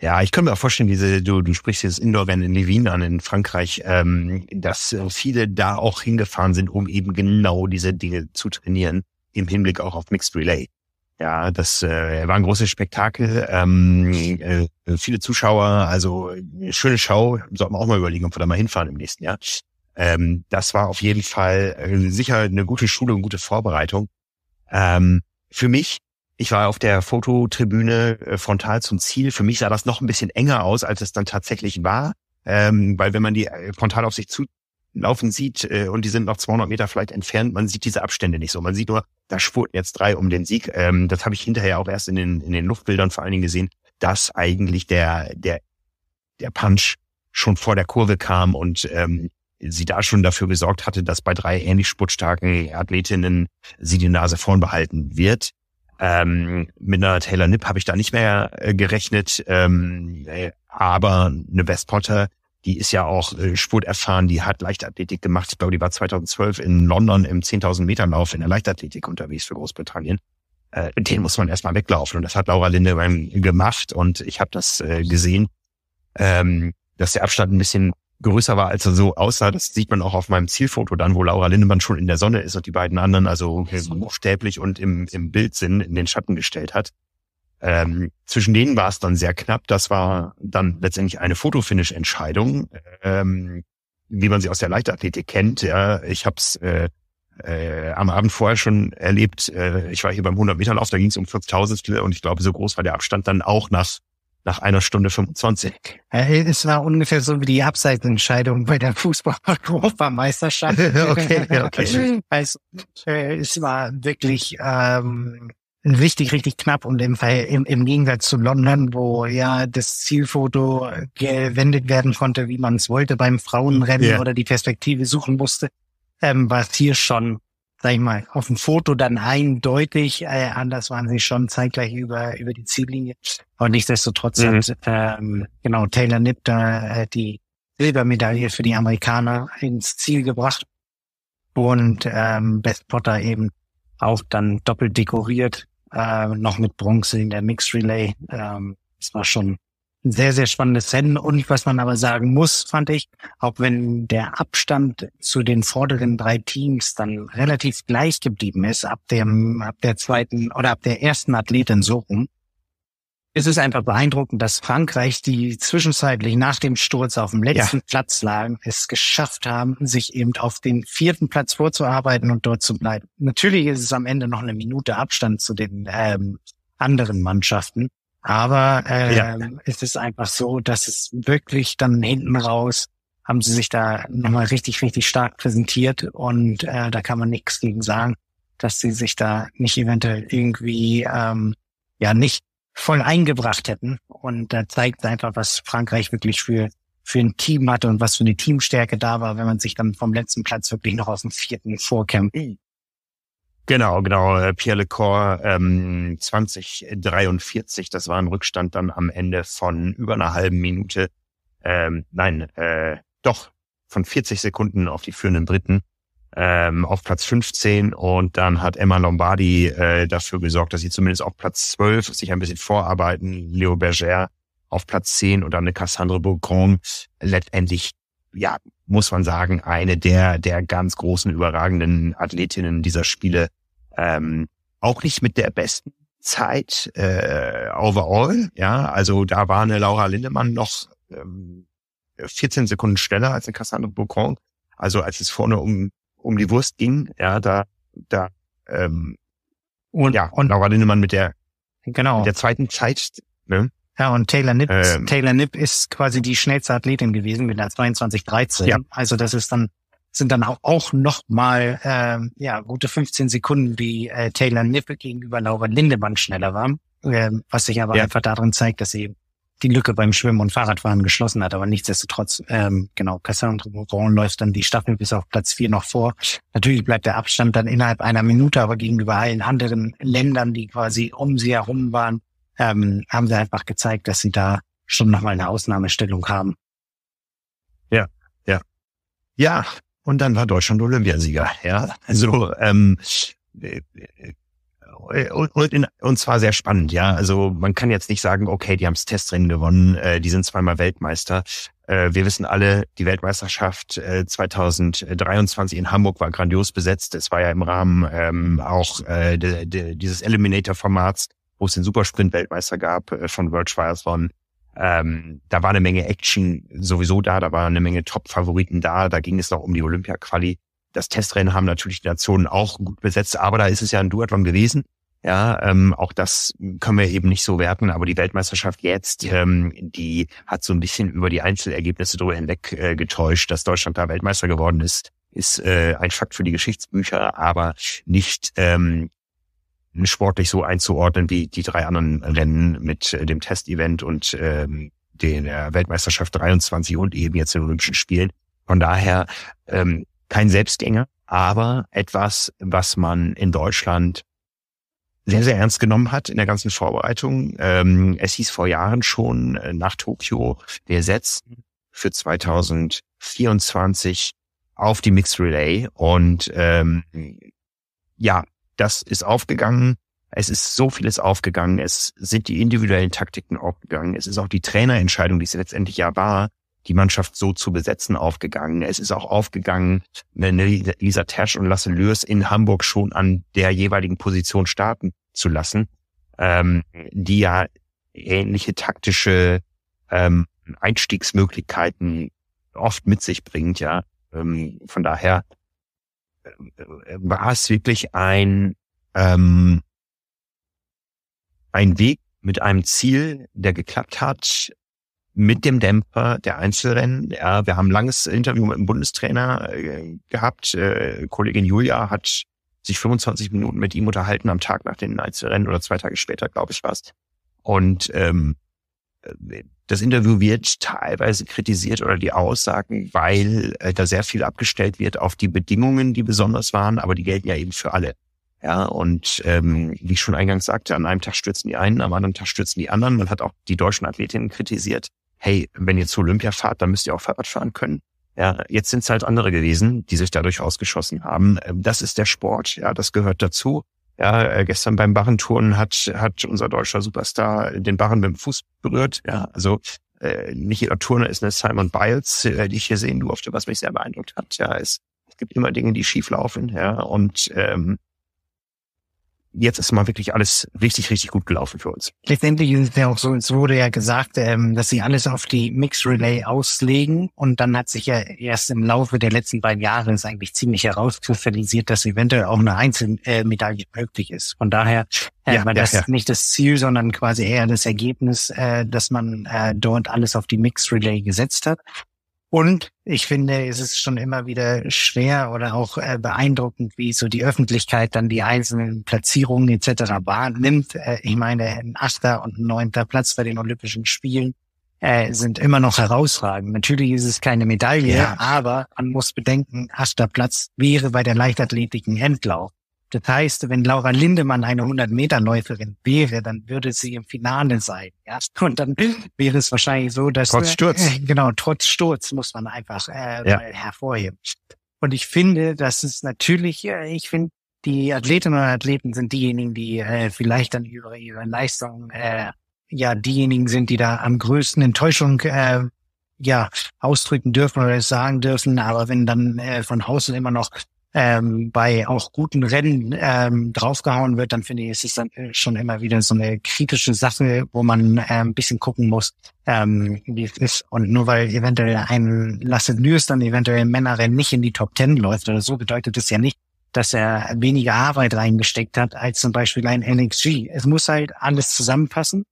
Ja, ich kann mir auch vorstellen, diese, du, du sprichst jetzt Indoor-Rennen in Levin an, in Frankreich, ähm, dass äh, viele da auch hingefahren sind, um eben genau diese Dinge zu trainieren, im Hinblick auch auf Mixed Relay. Ja, das äh, war ein großes Spektakel, ähm, äh, äh viele Zuschauer, also äh, schöne Schau, sollten wir auch mal überlegen, ob wir da mal hinfahren im nächsten Jahr. Ähm, das war auf jeden Fall äh, sicher eine gute Schule und gute Vorbereitung. Ähm, für mich, ich war auf der Fototribüne äh, frontal zum Ziel. Für mich sah das noch ein bisschen enger aus, als es dann tatsächlich war. Ähm, weil wenn man die äh, frontal auf sich zulaufen sieht äh, und die sind noch 200 Meter vielleicht entfernt, man sieht diese Abstände nicht so. Man sieht nur, da spurten jetzt drei um den Sieg. Ähm, das habe ich hinterher auch erst in den, in den Luftbildern vor allen Dingen gesehen, dass eigentlich der, der, der Punch schon vor der Kurve kam und ähm, sie da schon dafür gesorgt hatte, dass bei drei ähnlich sputstarken Athletinnen sie die Nase vorn behalten wird. Ähm, mit einer Taylor Nipp habe ich da nicht mehr äh, gerechnet, ähm, äh, aber eine West Potter, die ist ja auch äh, Sport erfahren, die hat Leichtathletik gemacht. Ich glaube, die war 2012 in London im 10.000 Meter Lauf in der Leichtathletik unterwegs für Großbritannien. Äh, den muss man erstmal weglaufen und das hat Laura Linde beim gemacht und ich habe das äh, gesehen, ähm, dass der Abstand ein bisschen größer war, als er so aussah. Das sieht man auch auf meinem Zielfoto dann, wo Laura Lindemann schon in der Sonne ist und die beiden anderen also buchstäblich und im, im Bild in den Schatten gestellt hat. Ähm, zwischen denen war es dann sehr knapp. Das war dann letztendlich eine Fotofinish-Entscheidung, ähm, wie man sie aus der Leichtathletik kennt. Ja, ich habe es äh, äh, am Abend vorher schon erlebt. Äh, ich war hier beim 100-Meter-Lauf, da ging es um 40.000 und ich glaube, so groß war der Abstand dann auch nach nach einer Stunde 25. Es war ungefähr so wie die Abseitsentscheidung bei der Fußball-Europameisterschaft. okay, okay. Also, äh, es war wirklich ähm, richtig, richtig knapp und im, im, im Gegensatz zu London, wo ja das Zielfoto gewendet werden konnte, wie man es wollte beim Frauenrennen yeah. oder die Perspektive suchen musste, ähm, war es hier schon sag ich mal, auf dem Foto dann eindeutig. Äh, anders waren sie schon zeitgleich über, über die Ziellinie. Und nichtsdestotrotz mhm. hat ähm, genau Taylor Nipp da äh, die Silbermedaille für die Amerikaner ins Ziel gebracht. Und ähm, Beth Potter eben auch dann doppelt dekoriert, äh, noch mit Bronze in der Mixed Relay. Ähm, das war schon ein sehr, sehr spannendes Rennen. Und was man aber sagen muss, fand ich, auch wenn der Abstand zu den vorderen drei Teams dann relativ gleich geblieben ist, ab dem, ab der zweiten oder ab der ersten Athletin so rum, es ist einfach beeindruckend, dass Frankreich, die zwischenzeitlich nach dem Sturz auf dem letzten ja. Platz lagen, es geschafft haben, sich eben auf den vierten Platz vorzuarbeiten und dort zu bleiben. Natürlich ist es am Ende noch eine Minute Abstand zu den ähm, anderen Mannschaften. Aber äh, ja. Ähm, es ist einfach so, dass es wirklich dann hinten raus haben sie sich da nochmal richtig, richtig stark präsentiert und äh, da kann man nichts gegen sagen, dass sie sich da nicht eventuell irgendwie ähm, ja nicht voll eingebracht hätten. Und da zeigt einfach, was Frankreich wirklich für für ein Team hatte und was für eine Teamstärke da war, wenn man sich dann vom letzten Platz wirklich noch aus dem vierten vorkämpft. Hm. Genau, genau. Äh, Pierre Lecor ähm, 2043, das war ein Rückstand dann am Ende von über einer halben Minute. Ähm, nein, äh, doch, von 40 Sekunden auf die führenden Dritten ähm, auf Platz 15 und dann hat Emma Lombardi äh, dafür gesorgt, dass sie zumindest auf Platz 12 sich ein bisschen vorarbeiten. Leo Berger auf Platz 10 und dann eine Cassandre Beaugrand letztendlich, ja, muss man sagen, eine der, der ganz großen, überragenden Athletinnen dieser Spiele ähm, auch nicht mit der besten Zeit äh, overall. Ja, also da war eine Laura Lindemann noch ähm, 14 Sekunden schneller als eine Cassandra Bocron. Also als es vorne um um die Wurst ging, ja, da da ähm, und ja und Laura Lindemann mit der genau mit der zweiten Zeit. Ne? Ja, und Taylor Nipp, ähm, Taylor Nipp ist quasi die schnellste Athletin gewesen mit einer 22:13. Ja. Also das ist dann sind dann auch, auch nochmal ähm, ja, gute 15 Sekunden, wie äh, Taylor Nippe gegenüber Laura Lindemann schneller war. Ähm, was sich aber ja. einfach darin zeigt, dass sie die Lücke beim Schwimmen und Fahrradfahren geschlossen hat. Aber nichtsdestotrotz, ähm, genau, Cassandra Moron läuft dann die Staffel bis auf Platz vier noch vor. Natürlich bleibt der Abstand dann innerhalb einer Minute, aber gegenüber allen anderen Ländern, die quasi um sie herum waren, ähm, haben sie einfach gezeigt, dass sie da schon nochmal eine Ausnahmestellung haben. Ja, ja. Ja, und dann war Deutschland Olympiasieger. Ja, also ähm, äh, äh, und, in, und zwar sehr spannend, ja. Also man kann jetzt nicht sagen, okay, die haben das Testrennen gewonnen, äh, die sind zweimal Weltmeister. Äh, wir wissen alle, die Weltmeisterschaft äh, 2023 in Hamburg war grandios besetzt. Es war ja im Rahmen ähm, auch äh, de, de, dieses Eliminator-Formats, wo es den Supersprint-Weltmeister gab äh, von World One. Ähm, da war eine Menge Action sowieso da, da war eine Menge Top-Favoriten da, da ging es noch um die Olympia-Quali. Das Testrennen haben natürlich die Nationen auch gut besetzt, aber da ist es ja ein Duathlon gewesen. Ja, ähm, auch das können wir eben nicht so werten, aber die Weltmeisterschaft jetzt, ähm, die hat so ein bisschen über die Einzelergebnisse drüber hinweg äh, getäuscht, dass Deutschland da Weltmeister geworden ist, ist äh, ein Fakt für die Geschichtsbücher, aber nicht ähm, ähm, sportlich so einzuordnen wie die drei anderen Rennen mit äh, dem Testevent und ähm, der Weltmeisterschaft 23 und eben jetzt den Olympischen Spielen. Von daher ähm, kein Selbstgänger, aber etwas, was man in Deutschland sehr, sehr ernst genommen hat in der ganzen Vorbereitung. Ähm, es hieß vor Jahren schon äh, nach Tokio, wir setzen für 2024 auf die Mixed Relay und ähm, ja, das ist aufgegangen. Es ist so vieles aufgegangen. Es sind die individuellen Taktiken aufgegangen. Es ist auch die Trainerentscheidung, die es letztendlich ja war, die Mannschaft so zu besetzen, aufgegangen. Es ist auch aufgegangen, Lisa Tersch und Lasse Lürs in Hamburg schon an der jeweiligen Position starten zu lassen, ähm, die ja ähnliche taktische ähm, Einstiegsmöglichkeiten oft mit sich bringt, ja. Ähm, von daher äh, war es wirklich ein, ähm, ein Weg mit einem Ziel, der geklappt hat, mit dem Dämpfer der Einzelrennen. Ja, wir haben ein langes Interview mit dem Bundestrainer äh, gehabt. Äh, Kollegin Julia hat sich 25 Minuten mit ihm unterhalten am Tag nach den Einzelrennen oder zwei Tage später, glaube ich, fast. Und ähm, das Interview wird teilweise kritisiert oder die Aussagen, weil äh, da sehr viel abgestellt wird auf die Bedingungen, die besonders waren, aber die gelten ja eben für alle. Ja, und ähm, wie ich schon eingangs sagte, an einem Tag stürzen die einen, am anderen Tag stürzen die anderen. Man hat auch die deutschen Athletinnen kritisiert, hey, wenn ihr zu Olympia fahrt, dann müsst ihr auch Fahrrad fahren können. Ja, jetzt sind es halt andere gewesen, die sich dadurch ausgeschossen haben. Ähm, das ist der Sport, ja, das gehört dazu. Ja, äh, gestern beim Barrenturnen hat, hat unser deutscher Superstar den Barren mit dem Fuß berührt. Ja, also äh, nicht jeder Turner ist eine Simon Biles, äh, die ich hier sehen durfte, was mich sehr beeindruckt hat. Ja, es, es gibt immer Dinge, die schief laufen. Ja, und ähm, jetzt ist mal wirklich alles richtig, richtig gut gelaufen für uns. Letztendlich ist es ja auch so, es wurde ja gesagt, ähm, dass sie alles auf die Mix Relay auslegen und dann hat sich ja erst im Laufe der letzten beiden Jahre ist eigentlich ziemlich herauskristallisiert, dass eventuell auch eine Einzelmedaille möglich ist. Von daher äh, ja, war das ja, ja. nicht das Ziel, sondern quasi eher das Ergebnis, äh, dass man äh, dort alles auf die Mix Relay gesetzt hat. Und ich finde, es ist schon immer wieder schwer oder auch äh, beeindruckend, wie so die Öffentlichkeit dann die einzelnen Platzierungen etc. wahrnimmt. Äh, ich meine, ein achter und ein neunter Platz bei den Olympischen Spielen äh, sind immer noch herausragend. Natürlich ist es keine Medaille, ja. aber man muss bedenken, achter Platz wäre bei der Leichtathletik ein Endlauf. Das heißt, wenn Laura Lindemann eine 100-Meter-Läuferin wäre, dann würde sie im Finale sein. Ja? Und dann wäre es wahrscheinlich so, dass... Trotz Sturz. Äh, genau, trotz Sturz muss man einfach äh, ja. hervorheben. Und ich finde, das ist natürlich, äh, ich finde, die Athletinnen und Athleten sind diejenigen, die äh, vielleicht dann über ihre Leistung äh, ja diejenigen sind, die da am größten Enttäuschung äh, ja ausdrücken dürfen oder sagen dürfen. Aber wenn dann äh, von Hause immer noch ähm, bei auch guten Rennen ähm, draufgehauen wird, dann finde ich, ist es dann äh, schon immer wieder so eine kritische Sache, wo man äh, ein bisschen gucken muss, ähm, wie es ist. Und nur weil eventuell ein Lasse Lewis dann eventuell im Männerrennen nicht in die Top Ten läuft oder so, bedeutet es ja nicht, dass er weniger Arbeit reingesteckt hat als zum Beispiel ein NXG. Es muss halt alles zusammenpassen.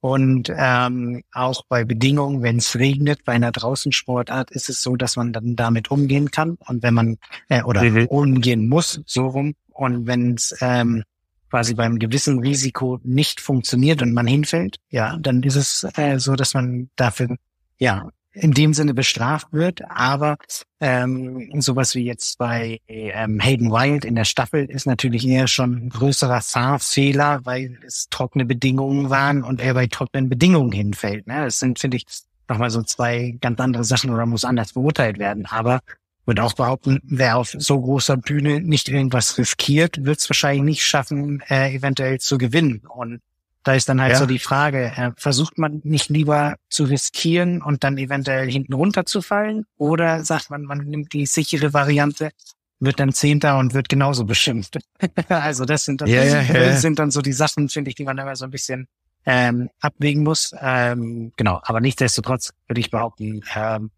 Und ähm, auch bei Bedingungen, wenn es regnet, bei einer Draußensportart ist es so, dass man dann damit umgehen kann und wenn man äh, oder mhm. umgehen muss, so rum. Und wenn es ähm, quasi beim gewissen Risiko nicht funktioniert und man hinfällt, ja, dann ist es äh, so, dass man dafür ja in dem Sinne bestraft wird, aber ähm, sowas wie jetzt bei ähm, Hayden Wild in der Staffel ist natürlich eher schon ein größerer Fahrfehler, weil es trockene Bedingungen waren und er bei trockenen Bedingungen hinfällt. Ne? Das sind, finde ich, nochmal so zwei ganz andere Sachen oder muss anders beurteilt werden. Aber würde auch behaupten, wer auf so großer Bühne nicht irgendwas riskiert, wird es wahrscheinlich nicht schaffen, äh, eventuell zu gewinnen. Und da ist dann halt ja. so die Frage, äh, versucht man nicht lieber zu riskieren und dann eventuell hinten runterzufallen? Oder sagt man, man nimmt die sichere Variante, wird dann Zehnter und wird genauso beschimpft? also das sind dann, yeah, yeah, yeah. sind dann so die Sachen, finde ich, die man immer so ein bisschen ähm, abwägen muss. Ähm, genau, aber nichtsdestotrotz würde ich behaupten, ähm,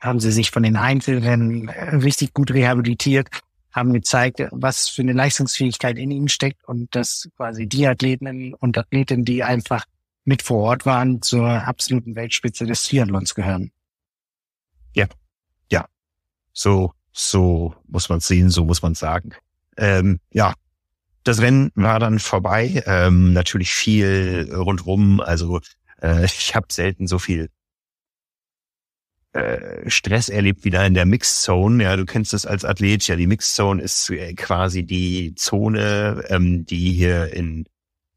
haben sie sich von den Einzelnen äh, richtig gut rehabilitiert haben gezeigt, was für eine Leistungsfähigkeit in ihnen steckt und dass quasi die Athletinnen und Athletinnen, die einfach mit vor Ort waren, zur absoluten Weltspitze des Triathlons gehören. Ja, ja. So, so muss man sehen, so muss man sagen. Ähm, ja, das Rennen war dann vorbei. Ähm, natürlich viel rundrum. Also äh, ich habe selten so viel äh, Stress erlebt wieder in der Mixzone. Ja, du kennst das als Athlet. Ja, die Mixzone ist äh, quasi die Zone, ähm, die hier in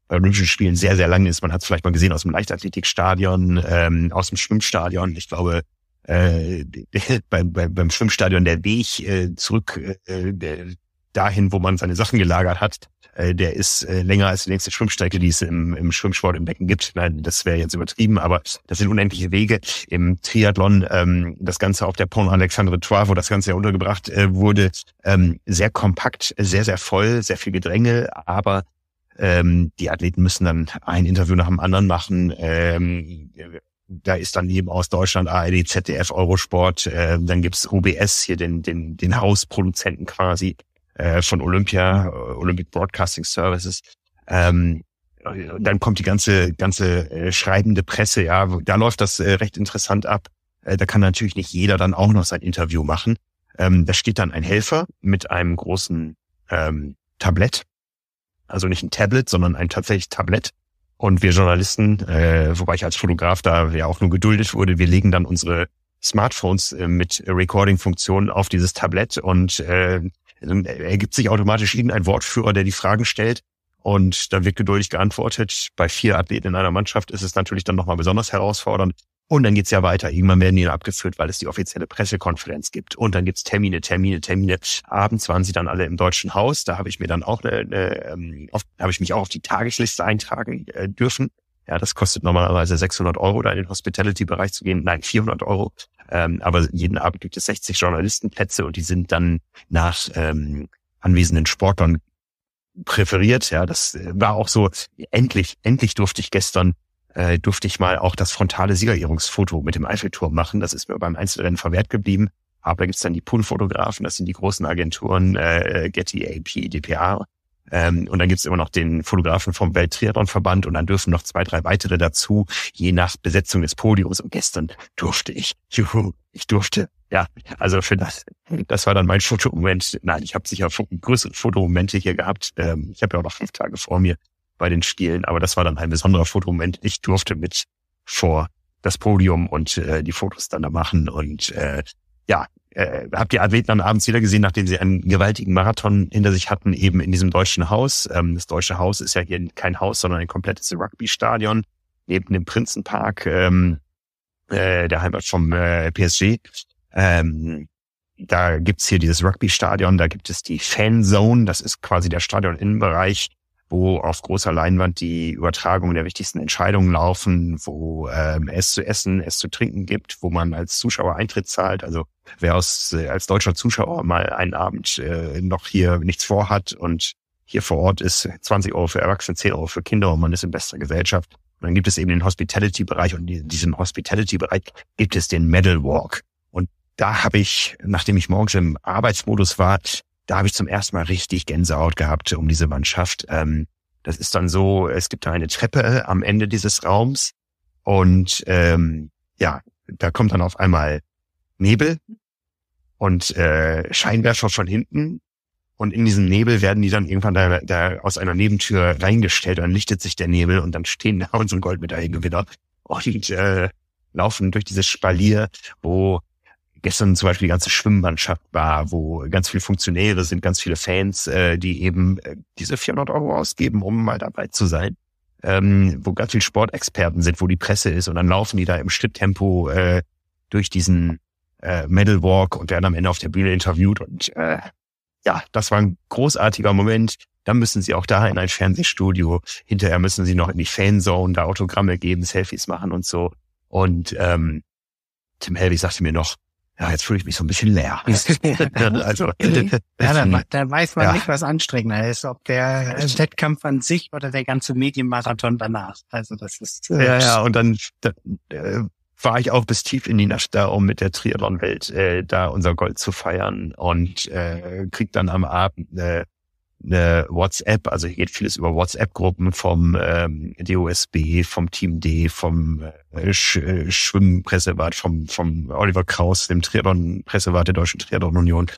Olympischen Spielen sehr, sehr lang ist. Man hat es vielleicht mal gesehen aus dem Leichtathletikstadion, ähm, aus dem Schwimmstadion. Ich glaube, äh, beim, beim, beim Schwimmstadion der Weg äh, zurück äh, äh der, dahin, wo man seine Sachen gelagert hat, äh, der ist äh, länger als die nächste Schwimmstrecke, die es im, im Schwimmsport im Becken gibt. Nein, das wäre jetzt übertrieben, aber das sind unendliche Wege. Im Triathlon, ähm, das Ganze auf der Pont Alexandre Trois, wo das Ganze ja untergebracht äh, wurde, ähm, sehr kompakt, sehr, sehr voll, sehr viel Gedränge, aber ähm, die Athleten müssen dann ein Interview nach dem anderen machen. Ähm, da ist dann eben aus Deutschland ARD, ZDF, Eurosport, äh, dann gibt's OBS hier, den, den, den Hausproduzenten quasi. Äh, von Olympia, äh, Olympic Broadcasting Services. Ähm, dann kommt die ganze ganze äh, schreibende Presse, ja, da läuft das äh, recht interessant ab. Äh, da kann natürlich nicht jeder dann auch noch sein Interview machen. Ähm, da steht dann ein Helfer mit einem großen ähm, Tablett, also nicht ein Tablet, sondern ein tatsächlich Tablett. Und wir Journalisten, äh, wobei ich als Fotograf da ja auch nur geduldet wurde, wir legen dann unsere Smartphones äh, mit Recording-Funktionen auf dieses Tablett und äh, ergibt sich automatisch irgendein Wortführer, der die Fragen stellt und dann wird geduldig geantwortet. Bei vier Athleten in einer Mannschaft ist es natürlich dann nochmal besonders herausfordernd. Und dann geht's ja weiter. Irgendwann werden die abgeführt, weil es die offizielle Pressekonferenz gibt. Und dann gibt's Termine, Termine, Termine. Abends waren sie dann alle im Deutschen Haus. Da habe ich mir dann auch eine, eine ähm, habe ich mich auch auf die Tagesliste eintragen äh, dürfen. Ja, das kostet normalerweise 600 Euro, da in den Hospitality-Bereich zu gehen. Nein, 400 Euro. Ähm, aber jeden Abend gibt es 60 Journalistenplätze und die sind dann nach ähm, anwesenden Sportlern präferiert. Ja, das äh, war auch so. Endlich, endlich durfte ich gestern äh, durfte ich mal auch das frontale Siegerehrungsfoto mit dem Eiffelturm machen. Das ist mir beim Einzelrennen verwehrt geblieben. Aber da gibt's dann die Poolfotografen, das sind die großen Agenturen äh, Getty, AP, DPA ähm, und dann gibt's immer noch den Fotografen vom Welttriathlonverband und dann dürfen noch zwei, drei weitere dazu, je nach Besetzung des Podiums. Und gestern durfte ich. Juhu, ich durfte. Ja, also für das, das war dann mein Fotomoment. Nein, ich habe sicher größere Fotomomente hier gehabt. Ähm, ich habe ja auch noch fünf Tage vor mir bei den Spielen, aber das war dann ein besonderer Fotomoment. Ich durfte mit vor das Podium und äh, die Fotos dann da machen und äh, ja, äh, habt ihr Athleten dann abends wieder gesehen, nachdem sie einen gewaltigen Marathon hinter sich hatten, eben in diesem deutschen Haus. Ähm, das deutsche Haus ist ja hier kein Haus, sondern ein komplettes Rugby-Stadion neben dem Prinzenpark, ähm, äh, der Heimat vom äh, PSG. Ähm, da gibt's hier dieses Rugby-Stadion, da gibt es die Fanzone, das ist quasi der Stadion-Innenbereich, wo auf großer Leinwand die Übertragung der wichtigsten Entscheidungen laufen, wo ähm, es zu essen, es zu trinken gibt, wo man als Zuschauer Eintritt zahlt. Also wer aus, äh, als deutscher Zuschauer mal einen Abend äh, noch hier nichts vorhat und hier vor Ort ist 20 Euro für Erwachsene, 10 Euro für Kinder und man ist in bester Gesellschaft. Und dann gibt es eben den Hospitality-Bereich und in diesem Hospitality-Bereich gibt es den Medal Walk. Und da habe ich, nachdem ich morgens im Arbeitsmodus war, da habe ich zum ersten Mal richtig Gänsehaut gehabt um diese Mannschaft. Ähm, das ist dann so, es gibt da eine Treppe am Ende dieses Raums und ähm, ja, da kommt dann auf einmal Nebel und äh, Scheinwerfer von hinten. Und in diesem Nebel werden die dann irgendwann da, da aus einer Nebentür reingestellt, dann lichtet sich der Nebel und dann stehen da unsere Goldmedaillengewinner und äh, laufen durch dieses Spalier, wo gestern zum Beispiel die ganze Schwimmmannschaft war, wo ganz viele Funktionäre sind, ganz viele Fans, äh, die eben äh, diese 400 Euro ausgeben, um mal dabei zu sein. Ähm, wo ganz viele Sportexperten sind, wo die Presse ist und dann laufen die da im Schritttempo äh, durch diesen äh, Medal Walk und werden am Ende auf der Bühne interviewt und äh, ja, das war ein großartiger Moment. Dann müssen sie auch da in ein Fernsehstudio. Hinterher müssen sie noch in die Fanzone, da Autogramme geben, Selfies machen und so. Und ähm, Tim Helwig sagte mir noch, ja, jetzt fühle ich mich so ein bisschen leer. ja, also, ja, dann, weiß man ja. nicht, was anstrengender ist, ob der äh, Wettkampf an sich oder der ganze Medienmarathon danach. Also das ist. Äh, ja, ja, und dann, äh, war ich auch bis tief in die Nacht da, um mit der Triathlon-Welt äh, da unser Gold zu feiern und äh, krieg dann am Abend äh, eine WhatsApp, also hier geht vieles über WhatsApp-Gruppen vom ähm, DOSB, vom Team D, vom äh, Sch äh, vom, vom Oliver Kraus, dem Triathlon-Presserat der Deutschen Triathlon-Union.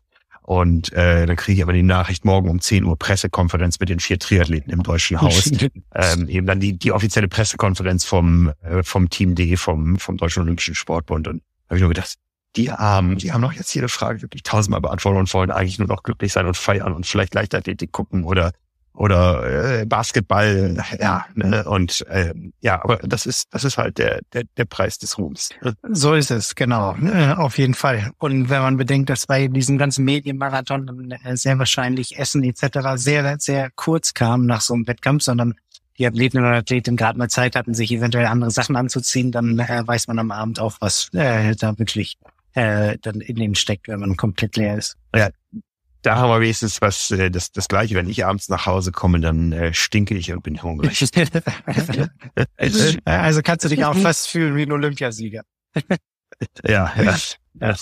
Und äh, dann kriege ich aber die Nachricht morgen um 10 Uhr Pressekonferenz mit den vier Triathleten im Deutschen Haus. Oh, ähm, eben dann die, die offizielle Pressekonferenz vom, äh, vom Team D, vom, vom Deutschen Olympischen Sportbund. Und habe ich nur gedacht, die Armen, ähm, die haben doch jetzt jede Frage wirklich tausendmal beantwortet und wollen eigentlich nur noch glücklich sein und feiern und vielleicht Leichtathletik gucken oder oder äh, Basketball, ja, ne? und äh, ja, aber das ist das ist halt der der, der Preis des Ruhms. So ist es, genau, äh, auf jeden Fall. Und wenn man bedenkt, dass bei diesem ganzen Medienmarathon äh, sehr wahrscheinlich Essen etc. sehr sehr kurz kam nach so einem Wettkampf, sondern die Athleten oder Athleten gerade mal Zeit hatten, sich eventuell andere Sachen anzuziehen, dann äh, weiß man am Abend auch, was äh, da wirklich äh, dann in dem steckt, wenn man komplett leer ist. Ja, da haben wir wenigstens was äh, das, das gleiche. Wenn ich abends nach Hause komme, dann äh, stinke ich und bin hungrig. Äh, also kannst du dich auch fast fühlen wie ein Olympiasieger. ja, ja, ja.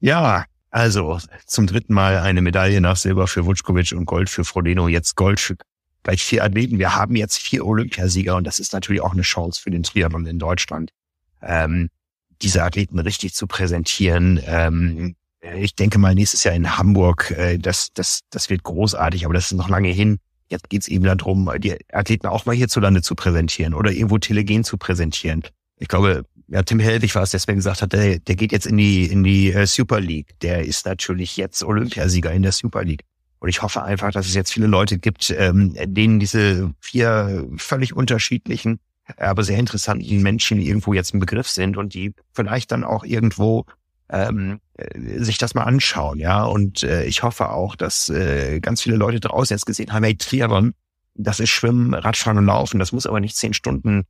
Ja, also zum dritten Mal eine Medaille nach Silber für Vuckovic und Gold für Frodeno, jetzt Gold für gleich vier Athleten. Wir haben jetzt vier Olympiasieger und das ist natürlich auch eine Chance für den Triathlon in Deutschland. Ähm, diese Athleten richtig zu präsentieren. Ähm, ich denke mal nächstes Jahr in Hamburg, äh, das, das, das wird großartig, aber das ist noch lange hin. Jetzt geht's eben darum, die Athleten auch mal hierzulande zu präsentieren oder irgendwo telegen zu präsentieren. Ich glaube, ja, Tim Helwig war es, deswegen gesagt hat, der, der geht jetzt in die, in die äh, Super League. Der ist natürlich jetzt Olympiasieger in der Super League. Und ich hoffe einfach, dass es jetzt viele Leute gibt, ähm, denen diese vier völlig unterschiedlichen aber sehr interessanten Menschen irgendwo jetzt im Begriff sind und die vielleicht dann auch irgendwo ähm, äh, sich das mal anschauen, ja. Und äh, ich hoffe auch, dass äh, ganz viele Leute draußen jetzt gesehen haben, hey, Triathlon, das ist Schwimmen, Radfahren und Laufen. Das muss aber nicht zehn Stunden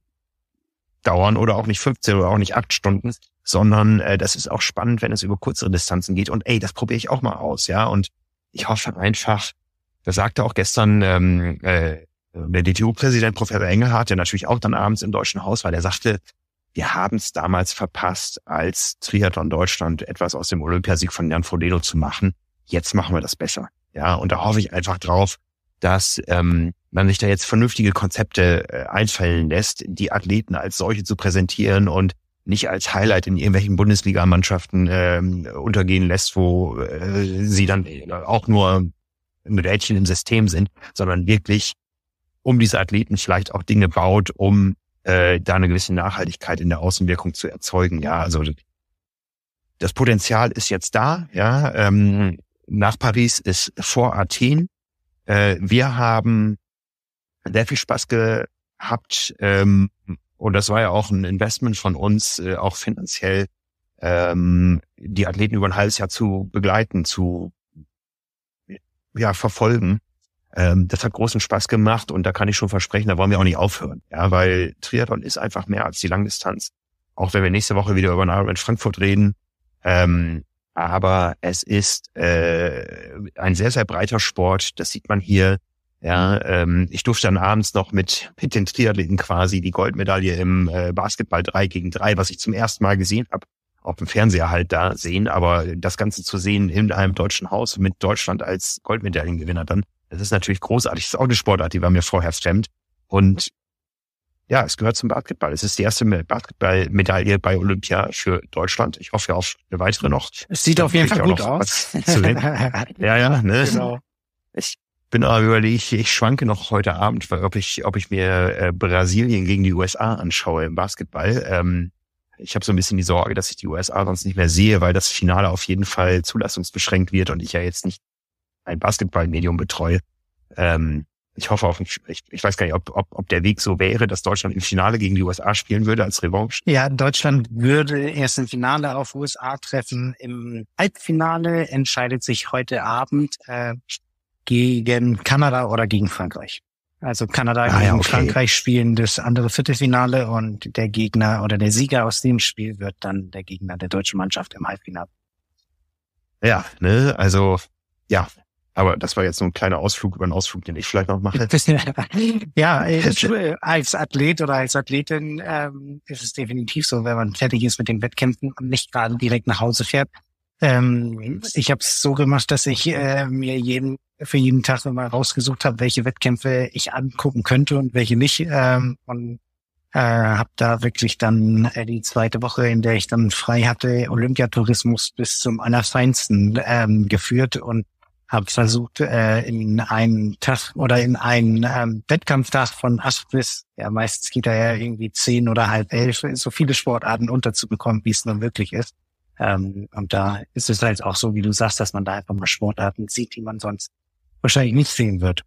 dauern oder auch nicht 15 oder auch nicht acht Stunden, sondern äh, das ist auch spannend, wenn es über kürzere Distanzen geht. Und ey, das probiere ich auch mal aus, ja. Und ich hoffe einfach, das sagte auch gestern ähm, äh, ähm, der DTU-Präsident Professor Engelhardt, der natürlich auch dann abends im Deutschen Haus war, der sagte, wir haben es damals verpasst, als Triathlon Deutschland etwas aus dem Olympiasieg von Jan Frodeno zu machen. Jetzt machen wir das besser. Ja, und da hoffe ich einfach drauf, dass ähm, man sich da jetzt vernünftige Konzepte äh, einfallen lässt, die Athleten als solche zu präsentieren und nicht als Highlight in irgendwelchen Bundesligamannschaften ähm, untergehen lässt, wo äh, sie dann auch nur ein Rädchen im System sind, sondern wirklich um diese Athleten vielleicht auch Dinge baut, um äh, da eine gewisse Nachhaltigkeit in der Außenwirkung zu erzeugen. Ja, also das Potenzial ist jetzt da. Ja, ähm, nach Paris ist vor Athen. Äh, wir haben sehr viel Spaß gehabt ähm, und das war ja auch ein Investment von uns, äh, auch finanziell, ähm, die Athleten über ein halbes Jahr zu begleiten, zu ja verfolgen ähm, das hat großen Spaß gemacht und da kann ich schon versprechen, da wollen wir auch nicht aufhören. Ja, weil Triathlon ist einfach mehr als die Langdistanz. Auch wenn wir nächste Woche wieder über den Ironman Frankfurt reden. Ähm, aber es ist äh, ein sehr, sehr breiter Sport. Das sieht man hier. Ja, ähm, ich durfte dann abends noch mit, mit den Triathleten quasi die Goldmedaille im äh, Basketball 3 gegen 3, was ich zum ersten Mal gesehen habe, auf dem Fernseher halt da sehen, aber das Ganze zu sehen in einem deutschen Haus mit Deutschland als Goldmedaillengewinner dann, das ist natürlich großartig. Das ist auch eine Sportart, die war mir vorher fremd. Und ja, es gehört zum Basketball. Es ist die erste Basketball-Medaille bei Olympia für Deutschland. Ich hoffe ja auf eine weitere noch. Es sieht auf jeden Fall gut aus. ja, ja, ne? Genau. Ich bin aber überlegt, ich schwanke noch heute Abend, weil ob ich, ob ich mir äh, Brasilien gegen die USA anschaue im Basketball. Ähm, ich habe so ein bisschen die Sorge, dass ich die USA sonst nicht mehr sehe, weil das Finale auf jeden Fall zulassungsbeschränkt wird und ich ja jetzt nicht ein Basketballmedium betreue. Ähm, ich hoffe auf, ich, ich weiß gar nicht, ob, ob, ob der Weg so wäre, dass Deutschland im Finale gegen die USA spielen würde als Revanche. Ja, Deutschland würde erst im Finale auf USA treffen. Im Halbfinale entscheidet sich heute Abend äh, gegen Kanada oder gegen Frankreich. Also Kanada ah, gegen okay. Frankreich spielen das andere Viertelfinale und der Gegner oder der Sieger aus dem Spiel wird dann der Gegner der deutschen Mannschaft im Halbfinale. Ja, ne, also ja, aber das war jetzt so ein kleiner Ausflug über einen Ausflug, den ich vielleicht noch mache. ja, äh, äh, als Athlet oder als Athletin ähm, ist es definitiv so, wenn man fertig ist mit den Wettkämpfen und nicht gerade direkt nach Hause fährt. Ähm, ich habe es so gemacht, dass ich äh, mir jeden für jeden Tag immer rausgesucht habe, welche Wettkämpfe ich angucken könnte und welche nicht. Ähm, und äh, habe da wirklich dann äh, die zweite Woche, in der ich dann frei hatte, Olympiatourismus bis zum allerfeinsten ähm, geführt und habe versucht, äh, in einen Tag oder in einen ähm, Wettkampftag von Aspis, ja meistens geht er ja irgendwie zehn oder halb elf, so viele Sportarten unterzubekommen, wie es nur möglich ist. Ähm, und da ist es halt auch so, wie du sagst, dass man da einfach mal Sportarten sieht, die man sonst wahrscheinlich nicht sehen wird.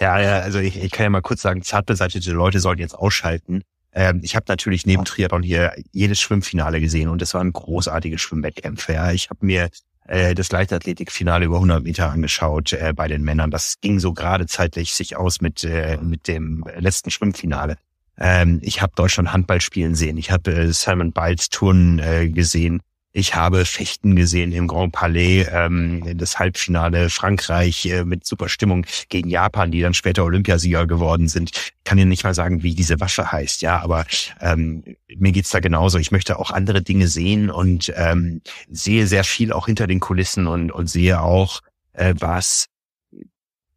Ja, ja also ich, ich kann ja mal kurz sagen, zartbeseitigte Leute sollten jetzt ausschalten. Ähm, ich habe natürlich neben Triathlon hier jedes Schwimmfinale gesehen und es waren großartige Schwimmwettkämpfe. Ja. Ich habe mir äh, das Leichtathletikfinale über 100 Meter angeschaut äh, bei den Männern. Das ging so gerade zeitlich sich aus mit, äh, mit dem letzten Schwimmfinale. Ähm, ich habe Deutschland Handball spielen sehen. Ich habe äh, Simon Biles Turnen äh, gesehen. Ich habe Fechten gesehen im Grand Palais, ähm, das Halbfinale Frankreich äh, mit super Stimmung gegen Japan, die dann später Olympiasieger geworden sind. Kann dir nicht mal sagen, wie diese Waffe heißt, ja, aber ähm, mir geht's da genauso. Ich möchte auch andere Dinge sehen und ähm, sehe sehr viel auch hinter den Kulissen und, und sehe auch, äh, was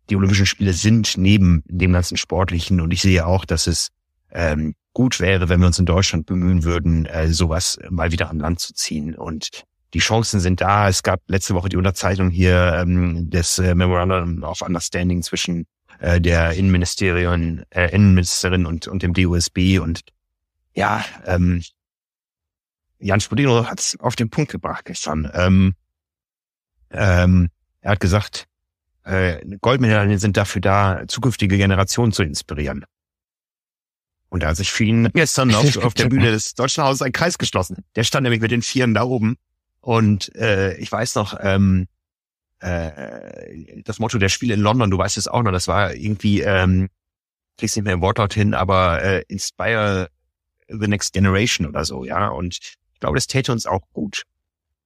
die Olympischen Spiele sind neben dem ganzen Sportlichen. Und ich sehe auch, dass es ähm, gut wäre, wenn wir uns in Deutschland bemühen würden, äh, sowas mal wieder an Land zu ziehen. Und die Chancen sind da. Es gab letzte Woche die Unterzeichnung hier ähm, des äh, Memorandum of Understanding zwischen äh, der Innenministerin, äh, Innenministerin und, und dem DUSB. Und ja, ähm, Jan Spadino hat es auf den Punkt gebracht gestern. Ähm, ähm, er hat gesagt, äh, Goldmedaillen sind dafür da, zukünftige Generationen zu inspirieren. Und da hat sich für gestern noch auf der Bühne des Deutschen Hauses ein Kreis geschlossen. Der stand nämlich mit den Vieren da oben. Und äh, ich weiß noch, ähm, äh, das Motto der Spiele in London, du weißt es auch noch, das war irgendwie, ähm, kriegst nicht mehr im Wortlaut hin, aber äh, Inspire the Next Generation oder so, ja. Und ich glaube, das täte uns auch gut.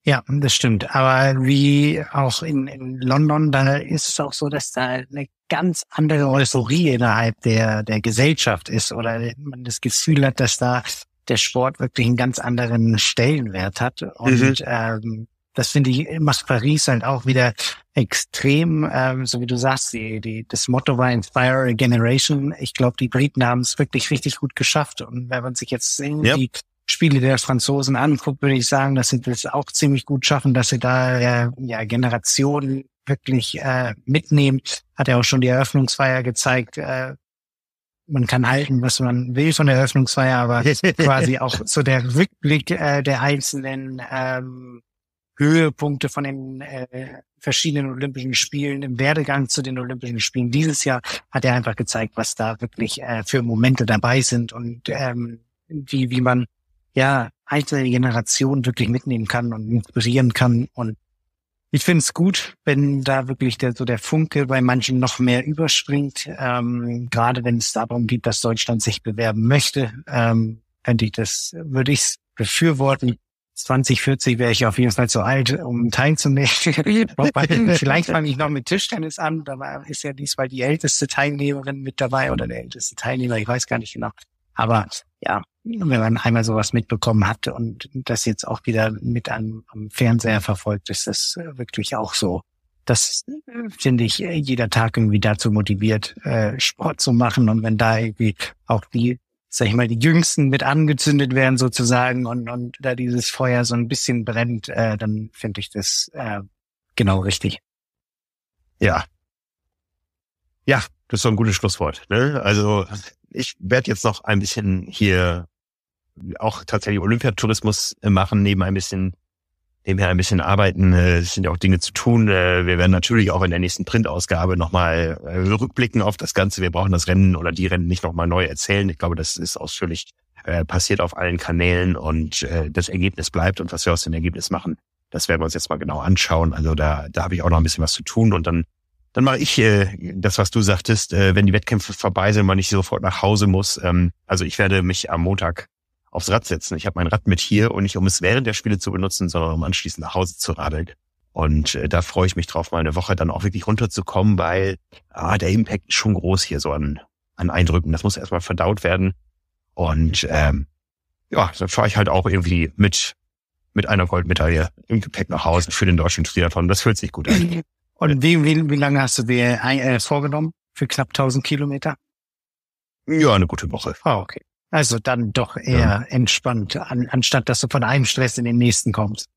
Ja, das stimmt. Aber wie auch in, in London, da ist es auch so, dass da eine ganz andere Euphorie innerhalb der, der Gesellschaft ist oder man das Gefühl hat, dass da der Sport wirklich einen ganz anderen Stellenwert hat. Und mhm. ähm, das finde ich, macht Paris halt auch wieder extrem, ähm, so wie du sagst, die, die, das Motto war Inspire a Generation. Ich glaube, die Briten haben es wirklich richtig gut geschafft. Und wenn man sich jetzt yep. die Spiele der Franzosen anguckt, würde ich sagen, dass sie das auch ziemlich gut schaffen, dass sie da äh, ja Generationen wirklich äh, mitnehmen. Hat ja auch schon die Eröffnungsfeier gezeigt. Äh, man kann halten, was man will von der Eröffnungsfeier, aber quasi auch so der Rückblick äh, der einzelnen ähm, Höhepunkte von den äh, verschiedenen Olympischen Spielen im Werdegang zu den Olympischen Spielen dieses Jahr hat er einfach gezeigt, was da wirklich äh, für Momente dabei sind und ähm, wie, wie man ja, alte Generation wirklich mitnehmen kann und inspirieren kann. Und ich finde es gut, wenn da wirklich der, so der Funke bei manchen noch mehr überspringt. Ähm, Gerade wenn es darum geht, dass Deutschland sich bewerben möchte, ähm, könnte ich das, würde ich es befürworten. 2040 wäre ich auf jeden Fall zu alt, um teilzunehmen. Vielleicht fange ich noch mit Tischtennis an. Da ist ja diesmal die älteste Teilnehmerin mit dabei oder der älteste Teilnehmer. Ich weiß gar nicht genau. Aber ja, wenn man einmal sowas mitbekommen hat und das jetzt auch wieder mit einem, am Fernseher verfolgt, ist das äh, wirklich auch so. Das äh, finde ich äh, jeder Tag irgendwie dazu motiviert, Sport zu machen. Und wenn da irgendwie auch die, sag ich mal, die Jüngsten mit angezündet werden sozusagen und, und da dieses Feuer so ein bisschen brennt, dann finde ich das genau richtig. Ja. Ja, das ist so ein gutes Schlusswort. Ne? Also ich werde jetzt noch ein bisschen hier auch tatsächlich Olympiatourismus machen, neben ein bisschen, nebenher ein bisschen arbeiten. Es äh, sind ja auch Dinge zu tun. Äh, wir werden natürlich auch in der nächsten Printausgabe nochmal äh, rückblicken auf das Ganze. Wir brauchen das Rennen oder die Rennen nicht nochmal neu erzählen. Ich glaube, das ist ausführlich äh, passiert auf allen Kanälen und äh, das Ergebnis bleibt und was wir aus dem Ergebnis machen, das werden wir uns jetzt mal genau anschauen. Also da, da habe ich auch noch ein bisschen was zu tun und dann dann mache ich äh, das, was du sagtest, äh, wenn die Wettkämpfe vorbei sind, man nicht sofort nach Hause muss. Ähm, also ich werde mich am Montag aufs Rad setzen. Ich habe mein Rad mit hier und nicht um es während der Spiele zu benutzen, sondern um anschließend nach Hause zu radeln. Und äh, da freue ich mich drauf, mal eine Woche dann auch wirklich runterzukommen, weil ah, der Impact ist schon groß hier so an, an Eindrücken. Das muss erstmal verdaut werden. Und ähm, ja, dann fahre ich halt auch irgendwie mit, mit einer Goldmedaille im Gepäck nach Hause für den deutschen Triathlon. Das fühlt sich gut an. Und wie, wie, wie lange hast du dir äh, vorgenommen? Für knapp 1000 Kilometer? Ja, eine gute Woche. Ah, okay. Also dann doch eher ja. entspannt, an, anstatt dass du von einem Stress in den nächsten kommst.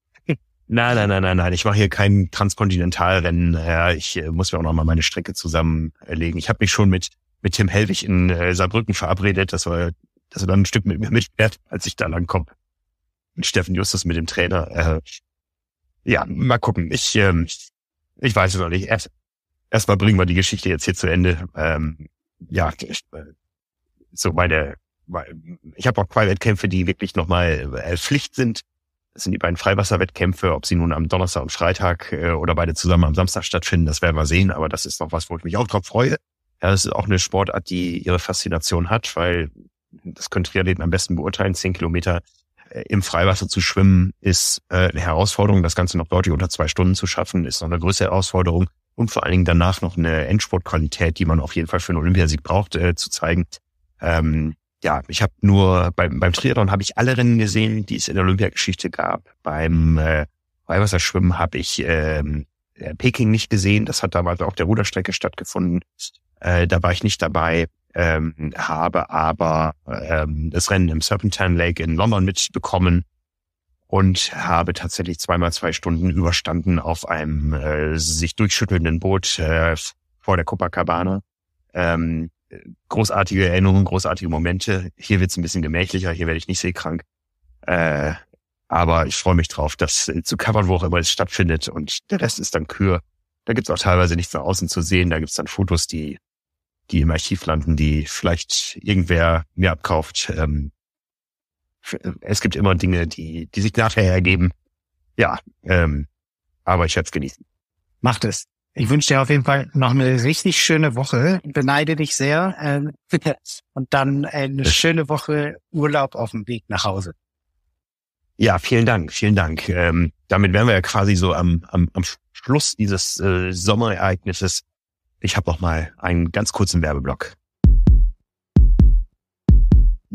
Nein, nein, nein, nein, nein. Ich mache hier kein Transkontinentalrennen. Ja, ich äh, muss mir auch noch mal meine Strecke zusammenlegen. Ich habe mich schon mit mit Tim Helwig in äh, Saarbrücken verabredet, dass er, dass er dann ein Stück mit mir mitfährt, als ich da langkomme. Mit Steffen Justus, mit dem Trainer. Äh, ja, mal gucken. Ich, ähm, ich, weiß es noch nicht. Erst, erstmal bringen wir die Geschichte jetzt hier zu Ende. Ähm, ja, ich, äh, so meine ich habe auch zwei Wettkämpfe, die wirklich nochmal äh, Pflicht sind. Das sind die beiden Freiwasserwettkämpfe, ob sie nun am Donnerstag und Freitag äh, oder beide zusammen am Samstag stattfinden, das werden wir sehen, aber das ist noch was, wo ich mich auch drauf freue. Ja, das ist auch eine Sportart, die ihre Faszination hat, weil das könnte Triathleten am besten beurteilen, zehn Kilometer äh, im Freiwasser zu schwimmen ist äh, eine Herausforderung. Das Ganze noch deutlich unter zwei Stunden zu schaffen, ist noch eine größere Herausforderung. Und vor allen Dingen danach noch eine Endsportqualität, die man auf jeden Fall für einen Olympiasieg braucht, äh, zu zeigen. Ähm, ja, ich habe nur beim, beim Triathlon habe ich alle Rennen gesehen, die es in der Olympiageschichte gab. Beim äh, Weihwasserschwimmen habe ich ähm, äh, Peking nicht gesehen. Das hat damals auf der Ruderstrecke stattgefunden. Äh, da war ich nicht dabei, ähm, habe aber ähm, das Rennen im Serpentine Lake in London mitbekommen und habe tatsächlich zweimal zwei Stunden überstanden auf einem äh, sich durchschüttelnden Boot äh, vor der Copacabana. Ähm, großartige Erinnerungen, großartige Momente. Hier wird's ein bisschen gemächlicher, hier werde ich nicht seekrank. Äh, aber ich freue mich drauf, das äh, zu covern, wo auch immer es stattfindet. Und der Rest ist dann Kür. Da gibt's auch teilweise nichts nach außen zu sehen. Da gibt's dann Fotos, die, die im Archiv landen, die vielleicht irgendwer mir abkauft. Ähm, äh, es gibt immer Dinge, die, die sich nachher ergeben. Ja, ähm, aber ich werde es genießen. Macht es. Ich wünsche dir auf jeden Fall noch eine richtig schöne Woche. beneide dich sehr. Ähm, und dann eine schöne Woche Urlaub auf dem Weg nach Hause. Ja, vielen Dank, vielen Dank. Ähm, damit wären wir ja quasi so am, am, am Schluss dieses äh, Sommerereignisses. Ich habe noch mal einen ganz kurzen Werbeblock.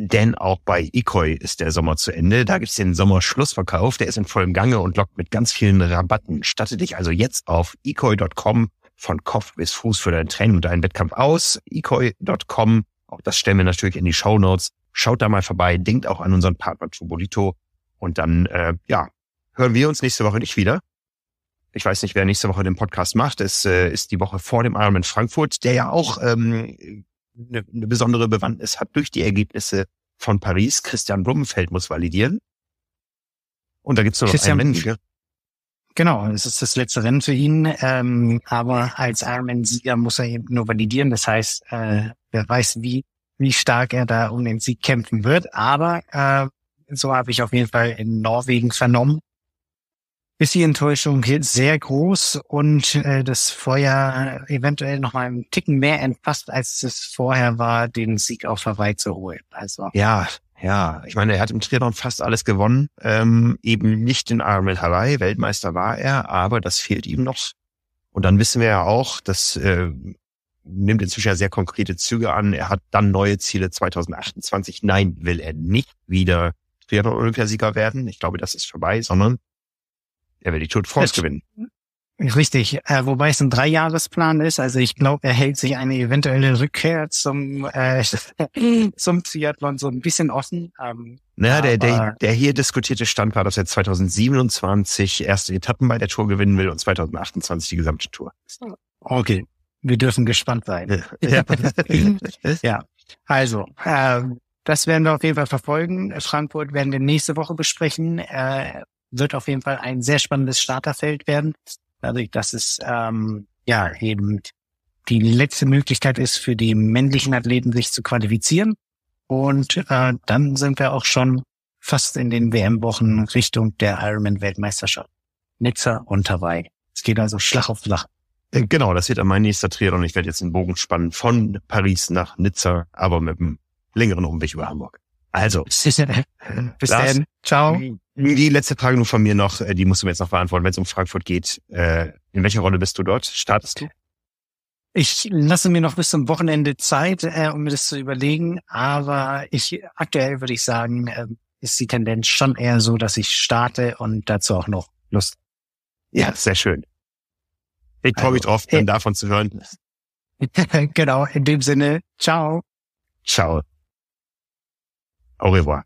Denn auch bei Ecoy ist der Sommer zu Ende. Da gibt's den Sommerschlussverkauf. Der ist in vollem Gange und lockt mit ganz vielen Rabatten. Statte dich also jetzt auf ecoy.com von Kopf bis Fuß für dein Training und deinen Wettkampf aus. Ecoy.com, Auch das stellen wir natürlich in die Show Notes. Schaut da mal vorbei. Denkt auch an unseren Partner Tubolito. Und dann, äh, ja, hören wir uns nächste Woche nicht wieder. Ich weiß nicht, wer nächste Woche den Podcast macht. Es äh, ist die Woche vor dem Ironman Frankfurt, der ja auch ähm, eine, eine besondere Bewandtnis hat durch die Ergebnisse von Paris. Christian Blumenfeld muss validieren. Und da gibt es noch Christian, ein Rennen Genau, es ist das letzte Rennen für ihn. Ähm, aber als armen sieger muss er eben nur validieren. Das heißt, äh, wer weiß, wie, wie stark er da um den Sieg kämpfen wird. Aber äh, so habe ich auf jeden Fall in Norwegen vernommen, ist die Enttäuschung sehr groß und äh, das Feuer eventuell noch mal einen Ticken mehr entfasst, als es vorher war, den Sieg auf Hawaii zu holen. Also ja, ja. Ich meine, er hat im Triathlon fast alles gewonnen, ähm, eben nicht in Ironman Hawaii. Weltmeister war er, aber das fehlt ihm noch. Und dann wissen wir ja auch, das äh, nimmt inzwischen ja sehr konkrete Züge an. Er hat dann neue Ziele 2028. Nein, will er nicht wieder Triathlon-Olympiasieger werden. Ich glaube, das ist vorbei, sondern er will die Tour de France gewinnen. Richtig, äh, wobei es ein Dreijahresplan ist. Also ich glaube, er hält sich eine eventuelle Rückkehr zum äh, zum Triathlon so ein bisschen offen. Ähm, naja, der, der, der hier diskutierte Stand war, dass er 2027 erste Etappen bei der Tour gewinnen will und 2028 die gesamte Tour. Okay, wir dürfen gespannt sein. Ja, ja. also äh, das werden wir auf jeden Fall verfolgen. Frankfurt werden wir nächste Woche besprechen. Äh, wird auf jeden Fall ein sehr spannendes Starterfeld werden. Dadurch, also, dass es ähm, ja eben die letzte Möglichkeit ist, für die männlichen Athleten sich zu qualifizieren. Und äh, dann sind wir auch schon fast in den WM-Wochen Richtung der Ironman-Weltmeisterschaft. Nizza und Hawaii. Es geht also Schlag auf Schlag. Äh, genau, das wird mein nächster Triathlon. Ich werde jetzt den Bogen spannen von Paris nach Nizza, aber mit einem längeren Umweg über Hamburg. Also. Bis dann. Ciao. Die letzte Frage nur von mir noch, äh, die musst du mir jetzt noch beantworten, wenn es um Frankfurt geht. Äh, in welcher Rolle bist du dort? Startest du? Ich lasse mir noch bis zum Wochenende Zeit, äh, um mir das zu überlegen, aber ich aktuell würde ich sagen, äh, ist die Tendenz schon eher so, dass ich starte und dazu auch noch Lust. Ja, sehr schön. Ich freue mich also, drauf, dann davon zu hören. genau, in dem Sinne, ciao. Ciao. олива.